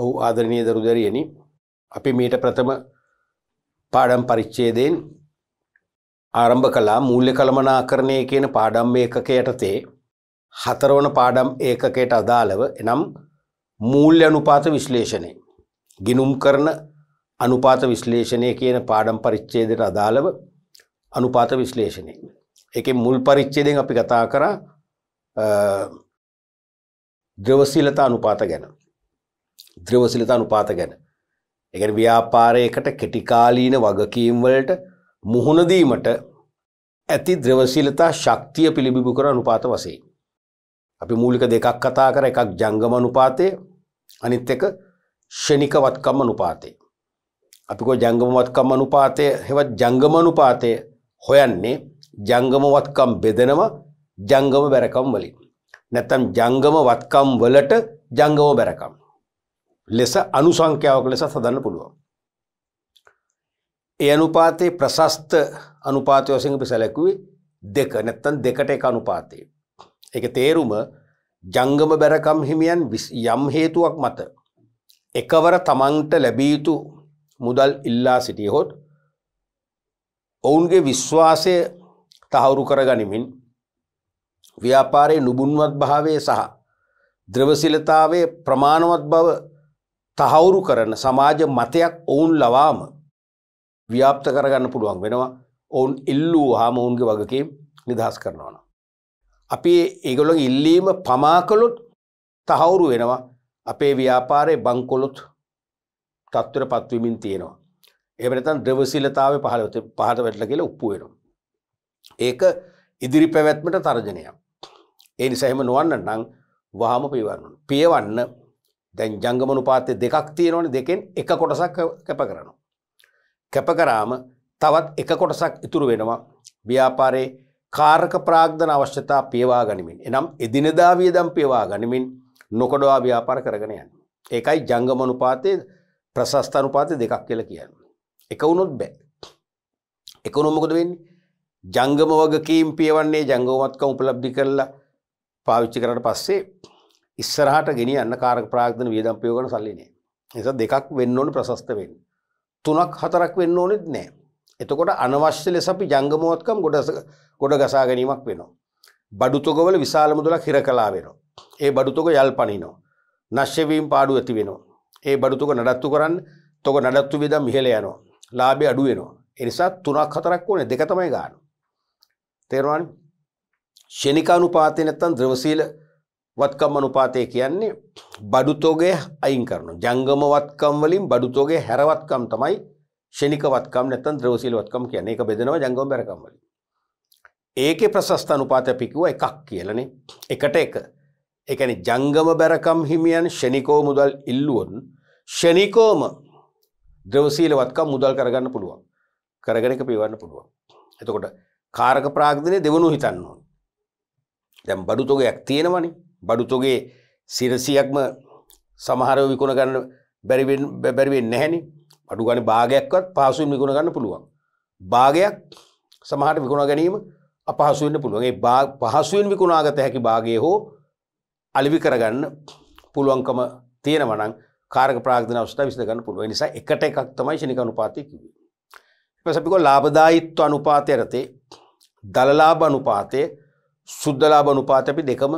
ඔහු ආදරණය දරුදරියනි අපි මීට ප්‍රථම පාඩම් පරිච්චේදයෙන් ආරම්භ කලා මූල්‍ය කළමනාකරණය කියන පාඩම් ඒකක යටතේ හතරවන පාඩම් ඒකකයට අදාළව එනම් මූල්‍ය අනුපාත විශ්ලේෂණය ගිනුම් කරන අනුපාත විශ්ලේෂණය කියන පාඩම් පරිච්චේදයට අදාළව අනුපාත විශ්ලේෂණය එක මුල් පරිච්චේදෙන් අපි කතා කරා ද්‍රවශීලතා අනුපාත ගැන ද්‍රවසිලතා අනුපාත ගැන. එකන ව්‍යාපාරයකට කෙටිකාලීන වගකීම්වලට මුහුණදීමට ඇති ද්‍රවශීලතා ශක්තිය පිළිබිබු කර අනුපාත වසේ. අපි මූලික දෙකක් කතා කර එකක් ජංගම අනුපාතය අනිත් එක ෂණිකවත්කම් අනුපාතය. අපිකෝ ජංගමවත්කම් අනුපාතය හෙවත් ජංගම අනුපාතය හොයන්නේ ජංගමවත්කම් බෙදෙනව ජංගම බැරකම් වලින්. නැත්තම් ජංගම වත්කම් වලට ජංගම බැරකම්. ලෙස අනුසංඛ්‍යාවක් ලෙස හදන්න පුළුවන්. ඒ අනුපාතයේ ප්‍රශස්ත අනුපාතය වශයෙන් අපි සැලකුවේ දෙක නැත්තම් දෙකට එක අනුපාතය. ඒක තේරුම ජංගම බැරකම් හිමියන් යම් හේතුවක් මත එකවර තමන්ට ලැබිය යුතු මුදල් ඉල්ලා සිටියහොත් ඔවුන්ගේ විශ්වාසය තහවුරු කරගනිමින් ව්‍යාපාරයේ නුබුන්වත් භාවය සහ ද්‍රවශීලතාවයේ ප්‍රමාණවත් බව තහවුරු කරන සමාජ මතයක් ඔවුන් ලවාම ව්‍යාප්ත කරගන්න පුළුවන් වෙනවා ඔවුන් ඉල්ලූ හාම ඔවුන්ගේ වගකීම් නිදහස් කරනවන. අපි ඒගොලො ඉල්ලීම පමාකළොත් තහවුරු වෙනවා අපේ ව්‍යාපාරය බංකොලොත් තත්වර පත්වමින් තියෙනවා. එමනතන් ද්‍රවසිලතාව පහලත පහට වැටල කියලා උප්පු වෙනවා. ඒක ඉදිරි පැවැත්මට තර්ජනයක්. ඒ නිසැහෙම නොවන්න නං වහම පිවන්න. පියවන්න දැන් ජංගමනු පාත්තය දෙකක් තියෙනවන දෙකෙන් එක කොටසක් කැප කරනවා. කැප කරාම තවත් එක කොටසක් ඉතුරු වෙනවා ව්‍යාපාරයේ කාරක ප්‍රාග්ධන අවශ්‍යතා පියවා ගනිමින් එනම් එදිනදා වියදම් පියවා ගනිමින් නොකොඩවා ව්‍යාපාර කරගෙන යන්න. ඒකයි ජංගමනු පාතය ප්‍රශස්ථානු පාතය දෙකක් කියල කියන්න. එක වුණොත් බෑ. එකනොමකොද වෙන්න ජංගම වගකීම් පියවන්නේ ජංගෝමත්ක උපලබ්ධි කරලා පාවිච්චි කරට පස්සේ ඉස්සරහට ගෙනියන්න කාරක ප්‍රාග්ධන වියදම් ප්‍රයෝගන සල්ලි නෑ. නිසා දෙකක් වෙන්න ඕනේ ප්‍රශස්ත වෙන්න. තුනක් හතරක් වෙන්න ඕනෙත් නෑ. එතකොට අනවශ්‍ය ලෙස අපි ජංගමෝත්කම් ගොඩ ගොඩ ගසා ගැනීමක් වෙනවා. බඩුතොගවල විශාල මුදලක් හිර කළා වෙනවා. ඒ බඩුතොග යල් පනිනවා. නැශ්‍ය වීම පාඩු ඇති වෙනවා. ඒ බඩුතොග නඩත්තු කරන්න තොග නඩත්තු වියදම් ඉහළ යනවා. ලාභය අඩු වෙනවා. ඒ නිසා තුනක් හතරක් ඕනේ දෙක තමයි ගන්න. තේරුණානේ? ශනිකානුපාතේ නැත්තම් ද්‍රවශීල වත්කම් අනුපාතය කියන්නේ බඩුතෝගේ අයින් කරනවා. ජංගම වත්කම් වලින් බඩුතෝගේ හැරවත්කම් තමයි ෂණික වත්කම් නැත්නම් ද්‍රවශීල වත්කම් කියන්නේ. ඒක බෙදෙනවා ජංගම බැරකම් වලින්. ඒකේ ප්‍රශස්ත අනුපාතය අපි කිව්වා එකක් කියලානේ. එකට එක. ඒ කියන්නේ ජංගම බැරකම් හිමියන් ෂණිකෝ මුදල් ඉල්ලුවොත් ෂණිකෝම ද්‍රවශීල වත්කම් මුදල් කරගන්න පුළුවන්. කරගෙන එක පියවන්න පුළුවන්. එතකොට කාරක ප්‍රාග්ධනය දෙවනු හිතන්න ඕනේ. දැන් බඩුතෝගයක් තියෙනවනේ. බඩුතොගේ සිරසියක්ම සමහරව විකුණ ගන්න බැරිවෙන් බැරිවෙන් නැහැනි අඩු ගනි භාගයක්වත් පහසුවෙන් විකුණ ගන්න පුළුවන්. භාගයක් සමහට විකුණ ගැනීම අපහසුවෙන්න්න පුළුවන්ගේ පහසුවෙන් විකුණාගත හැකි භාගය හෝ අලිවි කරගන්න පුළුවන්කම තියෙන වනං කාරක ප්‍රාගධන අවස්ථා විසඳගන්න පුළුව නිසා එකට එකක් තමයි ශනික අනුපාතිකිව. පැසපිකො ලාබදායිත්ව අනුපාතය රතේ දලලාබ අනුපාතය සුද්දලාබ අනුපාත අපි දෙකම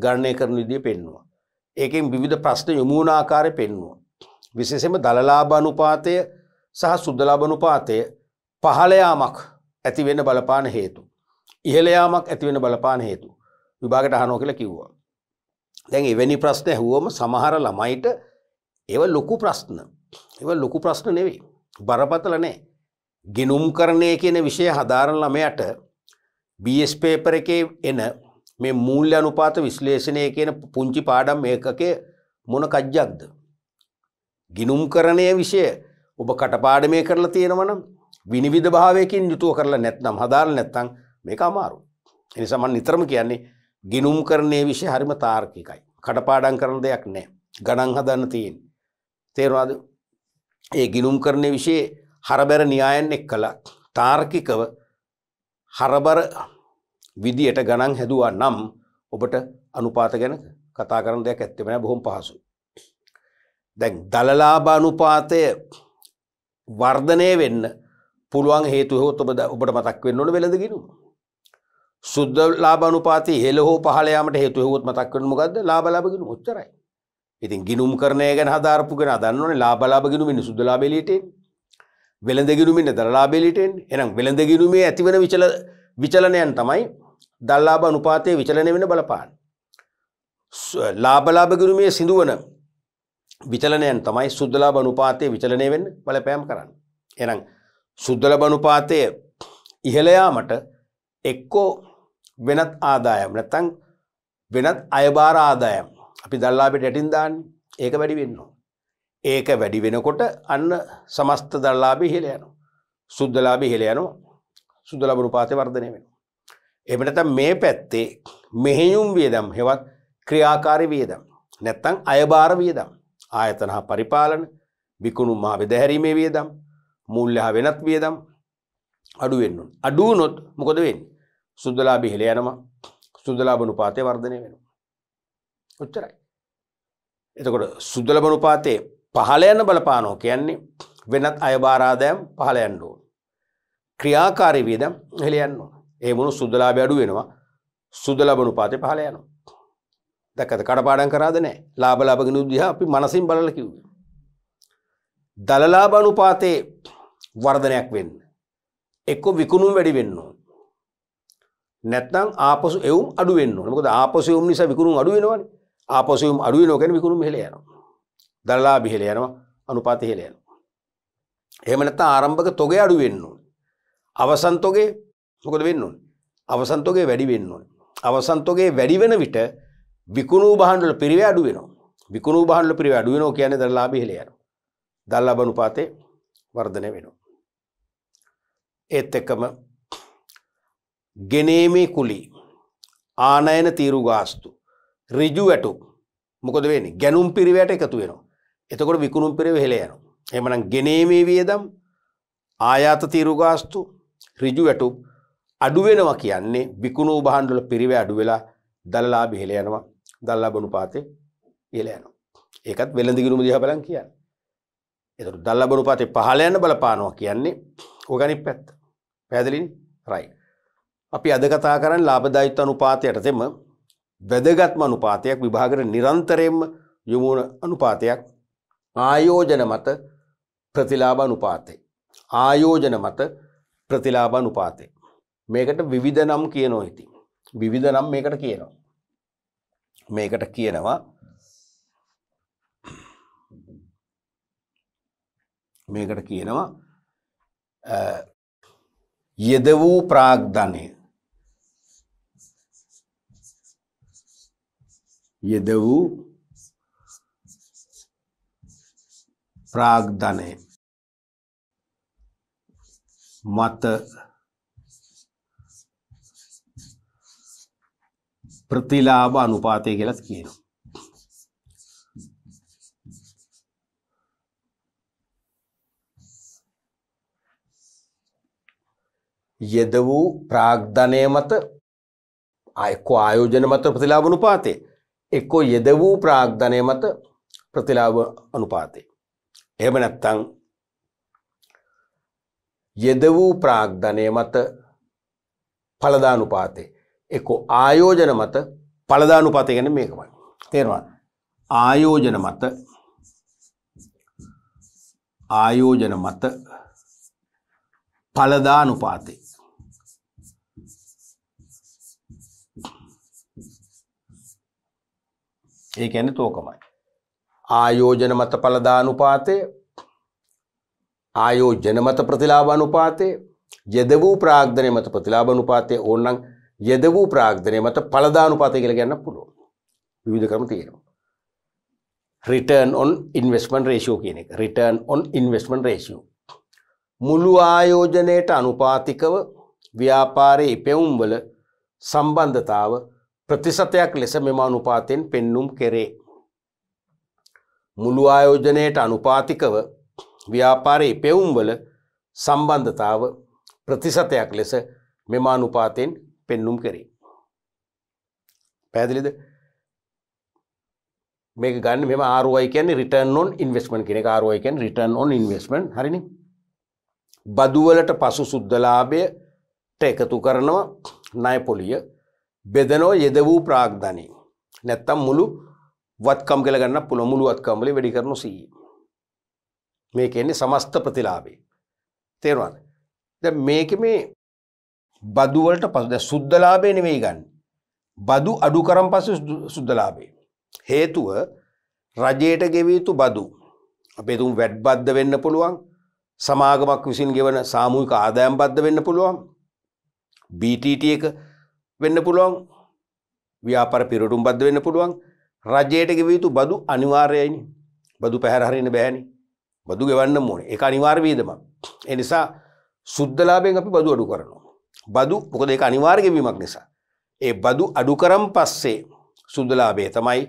ගණනය කරන විදිිය පෙන්වා. ඒකෙන් විධ ප්‍රශ්න යොමුණ ආකාරය පෙන්වා. විශේෂෙම දළලාබනුපාතය සහ සුද්දලාබනුපාතය පහලයාමක් ඇතිවෙන බලපාන හේතු. ඉහලයාමක් ඇතිවෙන බලපාන හේතු විභාගට හනෝ කියල කිව්වා. දැන් එවැනි ප්‍රශ්නය හුවම සමහර ළමයිට ඒව ලොකු ප්‍රශ්න ඒව ලොකු ප්‍රශ්න නෙවෙයි බරපතල නෑ ගෙනුම් කරණය කියන විෂය හදාරණ ළමයට බස්පේපර එකේ එන මේ මූල්‍ය අනුපාත විශ්ලේෂණය කියන පුංචි පාඩම් ඒකකේ මොන කජ්ජක්ද? ගිනුම්කරණයේ વિશે ඔබ කටපාඩමේ කරලා තියෙනවනම් විනිවිද භාවයකින් යුතුව කරලා නැත්නම් හදාලා නැත්නම් මේක අමාරු. ඒ නිසා මම නිතරම කියන්නේ ගිනුම්කරණයේ વિશે හරිම තාර්කිකයි. කටපාඩම් කරන දෙයක් නැහැ. ගණන් හදන්න තියෙන්නේ. තේරුණාද? ඒ ගිනුම්කරණයේ વિશે හරබර න්‍යායන් එක්කලා තාර්කිකව හරබර විදියට ගණන් හැදුවා නම් ඔබට අනුපාත ගැන කතා කරන දෙයක් ඇත්තෙම නැහැ බොහොම පහසුයි. දැන් දලලාභ අනුපාතය වර්ධනය වෙන්න පුළුවන් හේතුව හොත් ඔබ ඔබට මතක් වෙන්න ඕන වෙලද ගිනුම. සුද්ධ ලාභ අනුපාතය ඉහළ හෝ පහළ යාමට හේතුව හොත් මතක් වෙන්න මොකද්ද? ලාභ ලාභ ගිනුම ඔච්චරයි. ඉතින් ගිනුම් කරණය ගැන හදාරපු කෙන දන්නවනේ ලාභ ලාභ ගිනුමින් සුද්ධ ලාභ එළියට එන්නේ. වෙළඳ ගිනුමින් දල ලාභ එළියට එන්නේ. එහෙනම් වෙළඳ ගිනුමේ ඇතිවන විචල විචලනයන් තමයි දල්ලාබ අනුපාතය විචලනය වෙන බලපාන. ලාබලාභගිරුමේ සිදුවන විචලනයන් තමයි සුද්දලා බනුපාතය විචලනය වෙන්න බලපෑම් කරන්න. එනම් සුද්දල බනුපාතය ඉහළයාමට එක්කෝ වෙනත් ආදායම් නැත්තං වෙනත් අයබාර ආදායම් අපි දල්ලාබෙට ඇටින් දාන්න ඒක වැඩි වෙන්නවා. ඒක වැඩි වෙනකොට අන්න සමස්ත දල්ලාබි හෙළ යනවා. සුද්දලාබි හෙළ යනවා සුද්දලබනුපාතය වර්ධනය වෙනවා. එමනත මේ පැත්තේ මෙහෙයුම් වියදම් හෙවත් ක්‍රියාකාරි වියදම්. නැත්තං අයභාර වියදම්. ආයතන හා පරිපාලන බිකුණු මා වෙදහැරීමේ වියදම් මුල්්‍ය හා වෙනත් වියදම් අඩුවෙන්නුන්. අඩුවනොත් මොකද වෙන් සුද්දලා බිහිල යනවා සුද්දලාබනු පාතය වර්ධනය වෙන. ඔච්චරයි. එතකොට සුද්දලබනු පාතේ පහලයන්න බලපානෝ කියන්නේ වෙනත් අයභාරාදයම් පහලයන්ඩුවන්. ක්‍රියාකාරි වියදම් හෙළියන්නවා. ඒමුණු සුද්දලාභ අඩු වෙනවා සුද ලබනු පාතය පහල යනවා දැකත කඩපාඩන් කරාද නෑ ලාබ ලබගෙන උදදිහ අපි මනසින් බලල කිව් දලලාබනු පාතේ වර්ධනයක් වෙන්න එක්කො විකුණුම් වැඩි වෙන්නවා නැත්නම් ආපසු එවුම් අඩුවෙන්න්න මොකද ආපසයුම් නිසා විකුණුම් අඩුවෙනවන ආපසයුම් අඩුව නොකැන විකුණුම් හෙළ යනවා දල්ලා බිහෙල යනවා අනුපාත හෙළ යනවා එහෙම නැත්නම් ආරම්භක තොගේ අඩුවෙන්න අවසන් තොගේ මොකද වෙන්න ඕනේ? අවසන්තෝගේ වැඩි වෙන්න ඕනේ. අවසන්තෝගේ වැඩි වෙන විට විකුණු භාණ්ඩවල පිරිවැ අඩු වෙනවා. විකුණු භාණ්ඩවල පිරිවැ අඩු වෙනවා කියන්නේ දැන් ලාභය ඉහළ යනවා. දැන් ලාභ අනුපාතේ වර්ධනය වෙනවා. ඒත් එක්කම ගෙනීමේ කුලී ආනයන තීරු ගාස්තු ඍජු වැටු මොකද වෙන්නේ ගැනුම් පිරිවැට එකතු වෙනවා. එතකොට විකුණුම් පිරිවැ ඉහළ යනවා. එහෙමනම් ගෙනීමේ වියදම් ආයාත තීරු ගාස්තු ඍජු වැටු අඩුවෙනවා කියන්නේ බිකුණූ බහන්ඩල පිරිව අඩු වෙලා දල්ලා බිහෙල යනවා දල්ලා බනු පාතේ ඉහල යනවා ඒකත් වෙළඳගිරුම දිහ බලන් කියන්න එතුට දල්ලා බනු පාතේ පහල යන්න බලපානවා කියන්නේ ඕගනික් පැත්ත පැදලින් රයි අපි අද කතා කරන්න ලාබදායිත්ව අනුපාතයට තෙම වැදගත්ම අනුපාතයක් විභාගට නිරන්තරයෙන්ම යොමුණ අනුපාතයක් ආයෝජන මත ප්‍රතිලාබ අනුපාතේ ආයෝජන මත ප්‍රතිලාබ අනුපාතේ මේකට විවිධ නම් කියනෝ ඉතින්. විවිධ නම් මේකට කියනවා. මේකට කියනවා මේකට කියනවා යෙද වූ ප්‍රාග්ධනය යෙද වූ ප්‍රාග්ධනය මත ප්‍රතිලාභ අනුපාතය කියලත් කියනවා. යෙද වූ ප්‍රාග්ධනය මත අයකෝ ආයෝජන මත ප්‍රතිලාභ අනුපාතේ එක්කෝ යෙද වූ ප්‍රාග්ධනය මත ප්‍රතිලාභ අනුපාතේ. එහෙම නැත්තං යෙද වූ ප්‍රාග්ධනය මත පලදානුපාතේ එක්කෝ ආයෝජන මත පලදානුපත ගැන මේකමයි. තේරවා ආයෝජන මත ආයෝජන මත පලදානුපාතේ ඒ ඇන තෝකමයි. ආයෝජන මත පලදානුපාතය ආයෝජන මත ප්‍රතිලාබනුපාතය යෙද වූ ප්‍රාග්ධනය මත ප්‍රතිලාබනුපාතය ඕන්නන් යෙද වූ ප්‍රාග්ධනය මත පලදානුපාතය කියල ගන්න පුළුවන් විධ කරම තියෙනවා. රිටර්න් ඔන් ඉන්වස්මන් රේෂෝ කියන එක රිටර්න් ඔන් ඉන්වස්මන් රේෂෝ. මුළු ආයෝජනයට අනුපාතිකව ව්‍යාපාරයේ පෙවුම්වල සම්බන්ධතාව ප්‍රතිශතයක් ලෙස මෙම අනුපාතයෙන් පෙන්නුම් කෙරේ. මුළු ආයෝජනයට අනුපාතිකව ව්‍යාපාරයේ පෙවුම්වල සම්බන්ධතාව ප්‍රතිශතයක් ලෙස මෙම අනුපාතයෙන් පෙන්නුම් කරේ. පැදිලිද මේ ගන්න මෙම ආරුවයි කියන්නේ රිටර්න් ඔන් ඉන්වස්මන් කෙන ආරුවයි කියන් රිටර්න් ඔන් ඉන්වස්මන් හරිනි බදුවලට පසු සුද්දලාභයට එකතු කරනවා නයපොලිය බෙදනෝ යෙද වූ ප්‍රාග්ධනී නැත්තම් මුළු වත්කම් කළ ගන්න පුළ මුළු වත්කම්මලි වැඩි කරනු සී මේක එන්නේ සමස්ත ප්‍රතිලාබේ තේරවාද ද මේක මේ බදුවලට පසු දැන් සුද්ධලාභය නෙමෙයි ගන්න. බදු අඩු කරන් පස්සේ සුද්ධලාභය. හේතුව රජයට ගෙවිය යුතු බදු. අපේ තුන් වැඩ් බද්ද වෙන්න පුළුවන්. සමාගමක් විසින් ගෙවන සාමූහික ආදායම් බද්ද වෙන්න පුළුවන්. BTT එක වෙන්න පුළුවන්. ව්‍යාපාර පිරටුම් බද්ද වෙන්න පුළුවන්. රජයට ගෙවිය යුතු බදු අනිවාර්යයිනේ. බදු පැහැර හරින්න බෑනේ. බදු ගෙවන්න ඕනේ. ඒක අනිවාර්ය වේදමක්. ඒ නිසා සුද්ධලාභයෙන් අපි බදු අඩු කරනවා. බදු මොකද ඒක අනිවාර්ය වීමක් නිසා. ඒ බදු අඩු කරම් පස්සේ සුදුලාභය තමයි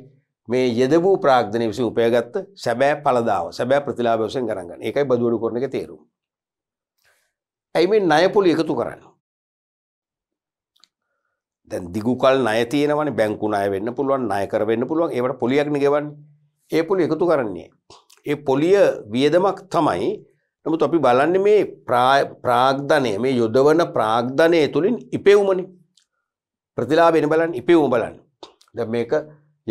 මේ යෙදවූ ප්‍රාග්ධනය විසි උපයගත්ත සැබෑ පලදාව සැබෑ ප්‍රතිලාභවසෙන් කරගන්න එකයි බදුවඩු කරන එක තේරුම්. ඇයි මේ නයපොලි එකතු කරන්න. දැන් දිගුකල් නය තියෙනවන බැංකු අය වෙන්න පුළුවන් අයකර වෙන්න පුළුවන් ඒට පොලියක්න ගෙවන් ඒ පොලි එකතු කරන්නේ. ඒ පොලිය වියදමක් තමයි නමුත් අපි බලන්නේ මේ ප්‍රාග්ධනය මේ යොදවන ප්‍රාග්ධනය තුළින් ඉපෙවුමනි ප්‍රතිලාබෙන බලන් ඉපෙවුම බලන්න ද මේක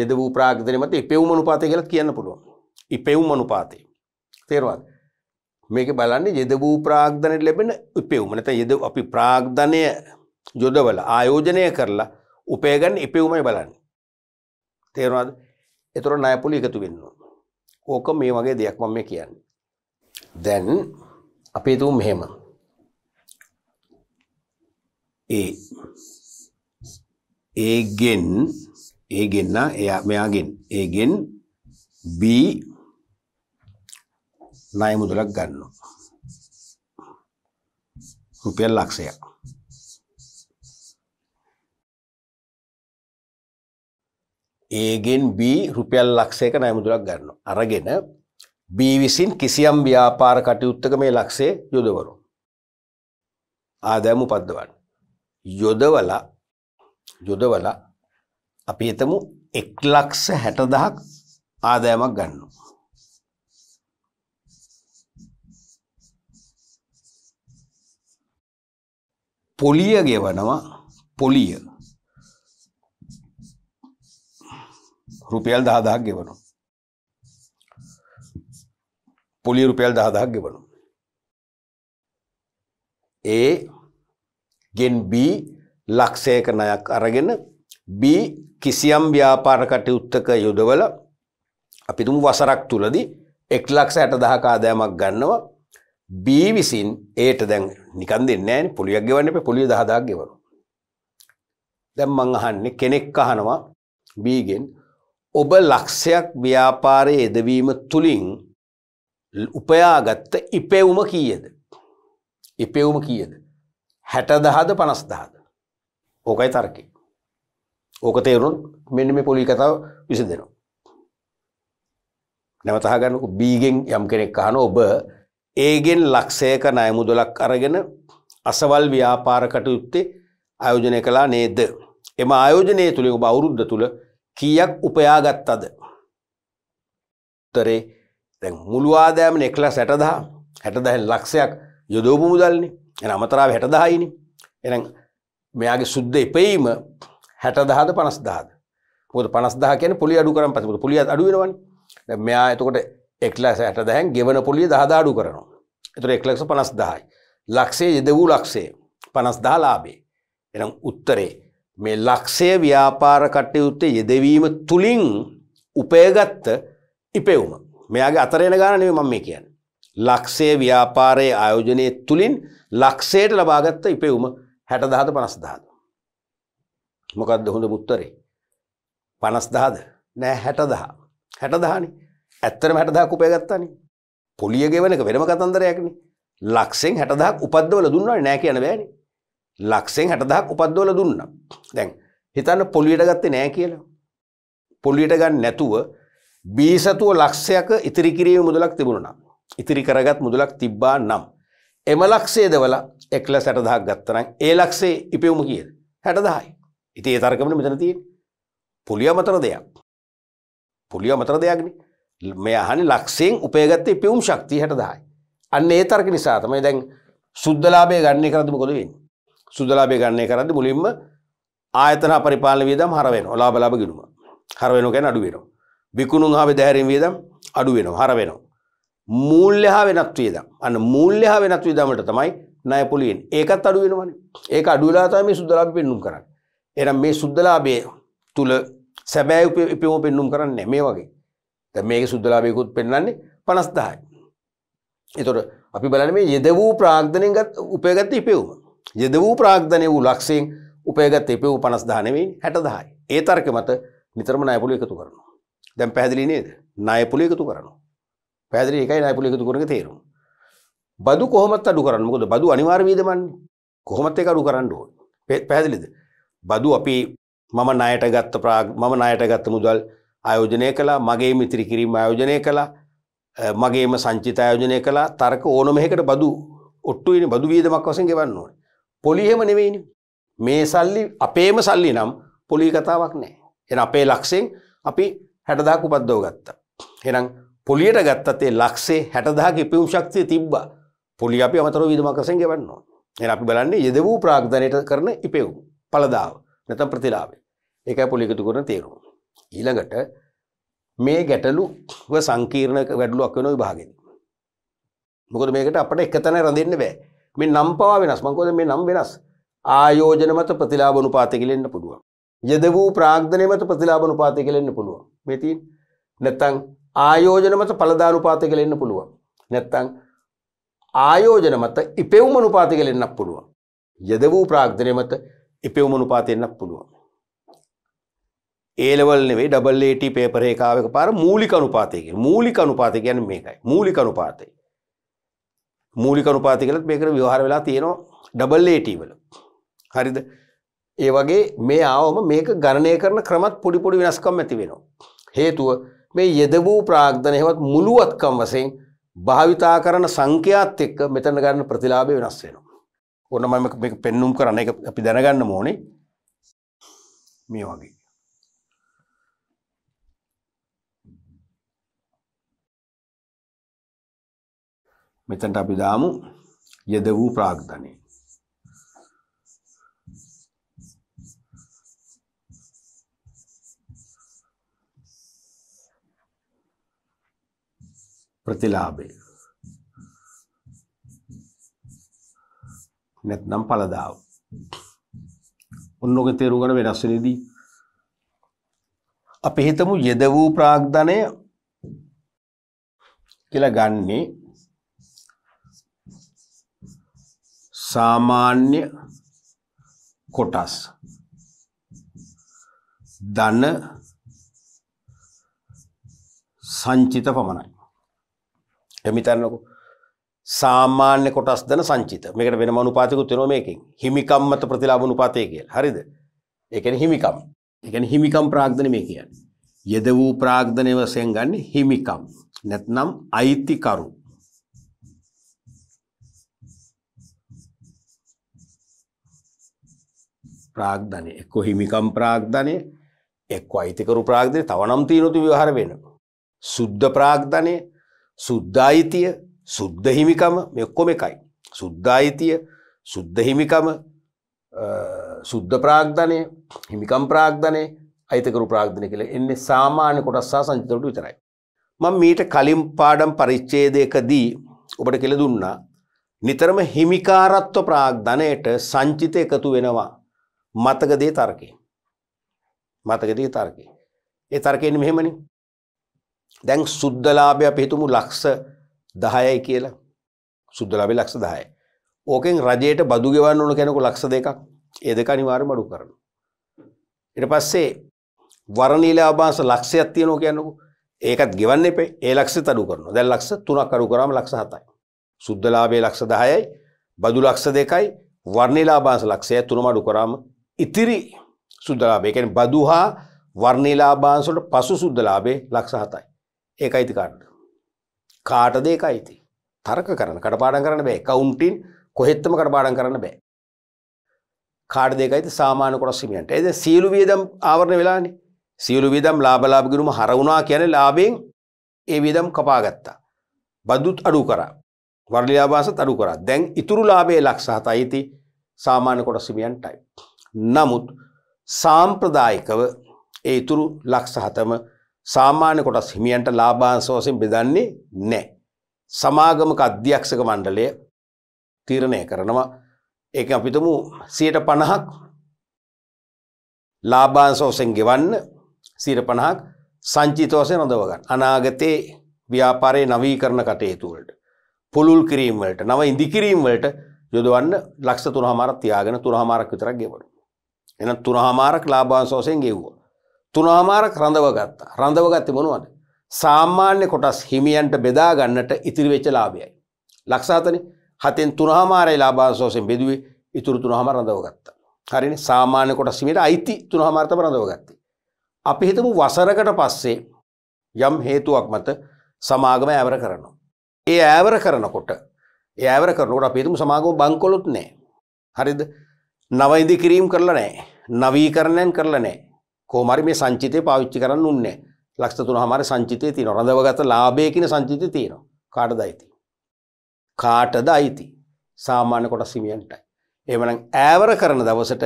යෙද වූ ප්‍රාග්ධනය මත ඉපෙවුම අනුපාතය කියලා කියන්න පුළුවන් ඉපෙවුම් අනුපාතය තේරවාද මේක බලන්නේ යෙද වූ ප්‍රාග්ධනයට ලැබෙන ඉපෙවුම නැත යෙද අපි ප්‍රාග්ධනය යොදවල ආයෝජනය කරලා උපයගන්න ඉපෙවුමයි බලන්න තේරවාද එතුර නයපුලි එකතු වෙන්නවා ඕක මේ වගේ දෙයක් මම කියන්නේ දැන් අපි හිතමු මෙහෙම. ඒ ඒගෙන් ඒගෙන් නා එයා මෙයාගෙන් ඒගෙන් B ණය මුදලක් ගන්නවා. රුපියල් ලක්ෂයක්. ඒගෙන් B රුපියල් ලක්ෂයක ණය මුදලක් ගන්නවා. අරගෙන බී විසින් කිසියම් ව්‍යාපාර කටයුත්තක මේ ලක්ෂේ යොදවනු. ආදෑම උපද්දවන්න. යොදවල යොදවල අපි එතමු එක් ලක්ෂ හැටදහක් ආදෑමක් ගන්නු. පොලිය ගෙවනවා පොලිය රුපියල් දහදාක් ගෙවනවා පොලිය රුපියල් දහදහක් ගෙවනු. ඒ ගෙන් B ලක්ෂයක නයක් අරගෙන B කිසියම් ව්‍යාපාර කටයුත්තක යොදවල අපි තුමු වසරක් තුලදී එක් ලක්ෂ ඇට දහක ආදායමක් ගන්නවා B විසින් ඒට දැන් නිකන් දෙන්නේ නැහැ නේ පොලියක් ගෙවන්න එපා පොලිය 10000ක් ගෙවනවා දැන් මං අහන්නේ කෙනෙක් අහනවා B ගෙන් ඔබ ලක්ෂයක් ව්‍යාපාරයේ යෙදවීම තුලින් උපයාගත්ත ඉපෙවුම කීයද. ඉපෙවුම කීයද. හැටදහද පනස්දාද. ඕකයි තර්කි. ඕක තේරුන් මෙන්න මේ පොලි කතාව විසි දෙනවා. නැවතහගන්නක බීගෙන් යම් කෙනෙක් අහන ඔබ ඒගෙන් ලක්ෂයක නයමුදලක් අරගෙන අසවල් ව්‍යාපාරකට යුත්තේ අයෝජනය කලා නේද. එම ආයෝජනය තුළින් ඔබ අවුරුද්ධ තුළ කියක් උපයාගත් අද. තරේ තැන් මුළුවාදෑමන එක්ලා සැටදා හැටදැහැන් ලක්ෂයක් යොදෝපු මුදල්න්නේ එන අමතරාව හැටදායිනි එන මෙයාගේ සුද්ද එපෙයිම හැටදහද පනස්දාද පොද පනස්දා කියන පොලි අඩු කරම් පතිපුට පොලිය අඩුවෙනවන් මෙයා එතකොට එක්ලා සැට දැහැන් ගෙවන පොලිය දහදාඩු කරනවා එතුර එක්ලක්ෂ පනස්දායි ලක්ෂේ යෙද වූ ලක්ෂේ පනස්දා ලාබේ එනම් උත්තරේ මේ ලක්ෂය ව්‍යාපාර කටයුත්තේ යෙදවීම තුළින් උපයගත්ත ඉපෙවුම මෙයාගේ අතරෙන ගාන නෙවෙයි මම මේ කියන්නේ. ලක්ෂයේ ව්‍යාපාරයේ ආයෝජනයේ තුලින් ලක්ෂයට ලබාගත්ත ඉපෙවුම 60000 50000. මොකද්ද හොඳ උත්තරේ? 50000ද? නෑ 60000. 60000නේ. ඇත්තටම 60000ක් උපය ගත්තානේ. පොලිය ගෙවන එක වෙනම කතන්දරයක්නේ. ලක්ෂෙන් 60000ක් උපද්දවල දුන්නා නෑ කියන බෑනේ. ලක්ෂෙන් 60000ක් උපද්දවල දුන්නා. දැන් හිතන්න පොලියට ගත්තේ නෑ කියලා. පොලියට ගන්න නැතුව බීසතුව ලක්ෂයක ඉතිරි කිරීම මුදලක් තිබුණනම්. ඉතිරි කරගත් මුදලක් තිබ්බා නම්. එම ලක්ෂේ දවල එක්ල සැටදහක් ගත්තනම් ඒ ලක්ෂේ ඉපෙවුම කියද. හැටදහයි. ඉති ඒ තර්කමන මෙතනතිය පුලිය මතර දෙයක්. පුලිය මතර දෙයක්න මෙයහනි ලක්ෂයෙන් උපේගත්තේ පිවුම් ශක්ති හැටදහයි. අන්න ඒ තර්ක නිසා තමයි දැන් සුද්දලාබේ ගන්නේ කරදම කොදවෙන්. සුද්දලාබේ ගන්නේ කරද මුලින්ම ආයතන පරිපාල වියදම් හරවෙන ඔලාබලාබ ගෙනුම හරවෙන ගැන අඩුවෙනවා. විකුණුන් හා දැහැරීම වියදම් අඩු වෙනවා හර වෙනවා. මූල්‍ය හා වෙනත් වියදම්. අන්න මූල්‍ය හා වෙනත් වියදමට තමයි ණය පොලියෙන්. ඒකත් අඩු වෙනවනේ. ඒක අඩු වෙලා තමයි මේ සුද්ධලාභය පෙන්눔 කරන්නේ. එහෙනම් මේ සුද්ධලාභයේ තුල සැබෑ උපයෝග පෙන්눔 කරන්නේ මේ වගේ. දැන් මේකේ සුද්ධලාභයකුත් පෙන්වන්නේ 50000යි. එතකොට අපි බලන්නේ මේ යෙද වූ ප්‍රාග්ධනෙන් උපයගත්ත ඉපෙවුම. යෙද වූ ප්‍රාග්ධනය වූ ලක්ෂයෙන් උපයගත්ත ඉපෙවූ 50000 නෙවෙයි 60000යි. ඒ තර්ක මත නිතරම ණය පොලිය එකතු කරනවා. දැම් පැදිලි නේද නායපුල එකතු කරනු පැදිලි එකයි නායපුල එකතු කරන තේරුම් බදු කොහොමත් අඩු කරන්න මොකද බදු අනිවාර්ය වියදමන් කොහොමත් ඒක අඩු කරන්න ඕනේ පැහැදිලිද බදු අපි මම ණයට ගත්ත මම ණයට ගත්ත මුදල් ආයෝජනය කළා මගේම ඉතිරි කිරීම ආයෝජනය කළා මගේම සංචිත ආයෝජනය කළා තර්ක ඕනම එකකට බදු ඔට්ටු වෙන බදු වියදමක් වශයෙන් ගෙවන්න ඕනේ පොලි එහෙම නෙවෙයිනේ මේ සල්ලි අපේම සල්ලි නම් පොලි කතාවක් නැහැ එහෙනම් අපේ ලක්ෂයෙන් අපි හැටදා කුපද්දෝ ගත්තා. එනම් පොලියට ගත්තත්තේ ලක්සේ හැටදා කිපියුම් ශක්තිය තිබ්බා පොලි අපි අමතර විදමකසෙන් ගෙවන්නවා. එ අපි බලන්නේ යෙද වූ ප්‍රාග්ධනයට කරන ඉපෙවුම් පලදාව නැත ප්‍රතිලාවේ ඒක පොලිකතු කරන තේරුම්. ඊළඟට මේ ගැටලුව සංකීර්ණ වැඩලුවක් වෙන විභාගෙන. මොකද මේකට අපට එකතන රඳන්න බෑ මේ නම් පවා වෙනස් මංකෝද මේ නම් වෙනස් ආයෝජන මත ප්‍රතිලාබනු පාතිකිලෙන්න්න පුළුවන්. යෙදවූ ප්‍රාග්ධනය මත ප්‍රතිලාබනුපාතය කලෙන්න පුළුව මෙති නැත්තං ආයෝජන මත පලදානුපාතය කලෙන්න පුළුව නැත්තං ආයෝජන මත ඉපෙව්මනුපාති කලෙන්න්නක් පුළුව යෙද වූ ප්‍රාග්ධනය මත ඉපෙව්මනුපාතියෙන්න්නක් පුළුව ඒලවල්නේ ඩබල්ලට පේපරේකාවක පාර මූලිකනුපාතයක මූලිකනුපාති ගැන මේකයි මූලිකනුපාතය මූලිකනුපාති කලත් මේකර විවාහර වෙලා තියෙනවා ඩබල්ලේටවල හරිද ඒ වගේ මේ ආවම මේක ගණනය කරන ක්‍රමත් පොඩිපොඩි වෙනස්කම් ඇති වෙනවා. හේතුව මේ යෙද වූ ප්‍රාග්ධන හෙවත් මුළුවත්කම් වසයෙන් භාවිතා කරන සංඛ්‍යාත් එක්ක මෙතන ගන්න ප්‍රතිලාභය වෙනස් වෙනවා. ඔන්න මම පෙන්නුම් කරන එක අපි දැනගන්න ඕනේ මේ වගේ. මෙතැන්ට අපි දාමු යෙද වූ ප්‍රාග්ධනය ප්‍රතිලාභය. නැත්නම් පළදාව. ඔන්නෝගේ තේරුම් ගන්න වෙනස් වෙනදී අපි හිතමු යද වූ ප්‍රාග්ධනය කියලා ගන්නේ සාමාන්‍ය කොටස් ධන සංචිත පමණයි හිමිතන්නකෝ සාමාන්‍ය කොටස් දන සංචිත මේකට වෙන මනුපාතිකුත් වෙනවා මේකෙන් හිමිකම් මත ප්‍රතිලාභ අනුපාතය කියලා. හරිද? ඒ කියන්නේ හිමිකම්. ඒ කියන්නේ හිමිකම් ප්‍රාග්ධන මේ කියන්නේ. යද වූ ප්‍රාග්ධනය වශයෙන් ගන්න හිමිකම්. නැත්නම් අයිතිකරු. ප්‍රාග්ධනය එක්ක හිමිකම් ප්‍රාග්ධනය එක්ක අයිතිකරු ප්‍රාග්ධනය තව නම් තියෙනතු විවහාර වෙනවා. සුද්ධ ප්‍රාග්ධනය සුද්ධායිතිය සුද්ධහිමිකම මෙක්කොම එකයි. සුද්ධායිතිය සුද්ධහිමිකම සුද්ධ ප්‍රාග්ධනය හිමිකම් ප්‍රාග්ධනය අයිතකරු ප්‍රාග්ධනය කළ එන්නේ සාමාන්‍ය කොටස්සා සංචිතරට විතරයි. මං මීට කලින් පාඩම් පරිච්චේදයකදී ඔබට කෙළ දුන්නා නිතරම හිමිකාරත්ව ප්‍රාග්ධනයට සංචිත එකතු වෙනවා මතකදේ තර්කේ. මතකදී තර්කේ. ඒ තර්කයෙන් මෙහෙමනි දැන් සුද්ධලාභය අපි හිතමු ලක්ෂ 10යි කියලා. සුද්ධලාභය ලක්ෂ 10යි. ඕකෙන් රජයට බදු ගෙවන්න ඕන කෙනෙකු ලක්ෂ දෙකක්. ඒ දෙක අනිවාර්යයෙන්ම අඩු කරනවා. ඊට පස්සේ වරණීලාභාස ලක්ෂයක් තියෙනවා කියන්නකෝ. ඒකත් ගෙවන්න එපේ. ඒ ලක්ෂෙත් අඩු කරනවා. දැන් ලක්ෂ 3ක් අඩු කරාම ලක්ෂ 7යි. සුද්ධලාභයේ ලක්ෂ 10යි, බදු ලක්ෂ 2යි, වර්ණීලාභාස ලක්ෂය තුනම අඩු කරාම ඉතිරි සුද්ධලාභය. ඒ කියන්නේ බදු හා වර්ණීලාභාස වලට පසු සුද්ධලාභයේ ලක්ෂ 7යි. ඒ අයිතිකාරට කාටද ඒක අයිති තර්ක කරන්න කටපාඩම් කරන්න බෑ කවුන්ටින් කොහෙත්තම කටපාඩම් කරන්න බෑ කාඩ දෙකයිති සාමාන කොටස් හිමියන්ට ඒ සියලු වියදම් ආවරණ වෙලානේ සියලු වියදම් ලාභ ලාභ ගිණුම හරවුණා කියන්නේ ලාභයෙන් ඒ වියදම් කපා ගත්තා බදුත් අඩු කරා වර්ණ ලාභාසත් අඩු කරා දැන් ඉතුරු ලාභයේ ලක්ෂ 7 අයිති සාමාන්‍ය කොටස් හිමියන්ටයි නමුත් සාම්ප්‍රදායිකව ඒ ඉතුරු ලක්ෂ 7ම සාමාන්‍ය කොටස් හිමියන්ට ලාභාංශ වශයෙන් බෙදන්නේ නැහැ. සමාගමක අධ්‍යක්ෂක මණ්ඩලය තීරණය කරනවා. ඒක අපිටම 150ක් ලාභාංශ වශයෙන් ගෙවන්න 150ක් සංචිත වශයෙන් රඳව ගන්න. අනාගතේ ව්‍යාපාරයේ නවීකරණ කටයුතු වලට පුළුල් කිරීම වලට නව ඉදි කිරීම වලට යොදවන්න ලක්ෂ 3 හමාරක් තියාගෙන 3 හමාරක් විතරක් ගෙවනවා. එහෙනම් 3 හමාරක් ලාභාංශ වශයෙන් ගෙවුවා. තුනාමාරක් රඳව ගත්තා රඳව ගත්ත මොනුවද සාමාන්‍ය කොටස් හිමියන්ට බෙදා ගන්නට ඉතිරිවෙච්ච ලාභයයි. ලක්ෂාතන හතෙන් තුනහමාරයි ලාබාසෝසෙන් බෙදුවේ ඉතුරු තුනහම රඳව ගත්තා. හරිනි සාමාන්‍ය කොටස් හිමියට අයිති තුනහමාර්තම රඳව ගත්තේ. අපි හිතමු වසරකට පස්සේ යම් හේතුවක් මත සමාගම ඇවර කරනවා. ඒ ඇවර කරනකොට ඒවර කරනට අපිතුම සමාගම බංකොලොත් නෑ. හරිද නවයිදි කිරීම් කරලා නෑ නවීකරණයන් කරලා නෑ කෝමරි මේ සංචිතය පාවිච්චි කරන්න උන්නේ ලක්ෂ තුන හමාර සංචිතය තියෙන රඳවගත ලාභය කියන සංචිතය තියෙනවා කාටද අයිති කාටද අයිති සාමාන්‍ය කොටස් හිමියන්ටයි එහෙමනම් ඈවර කරන දවසට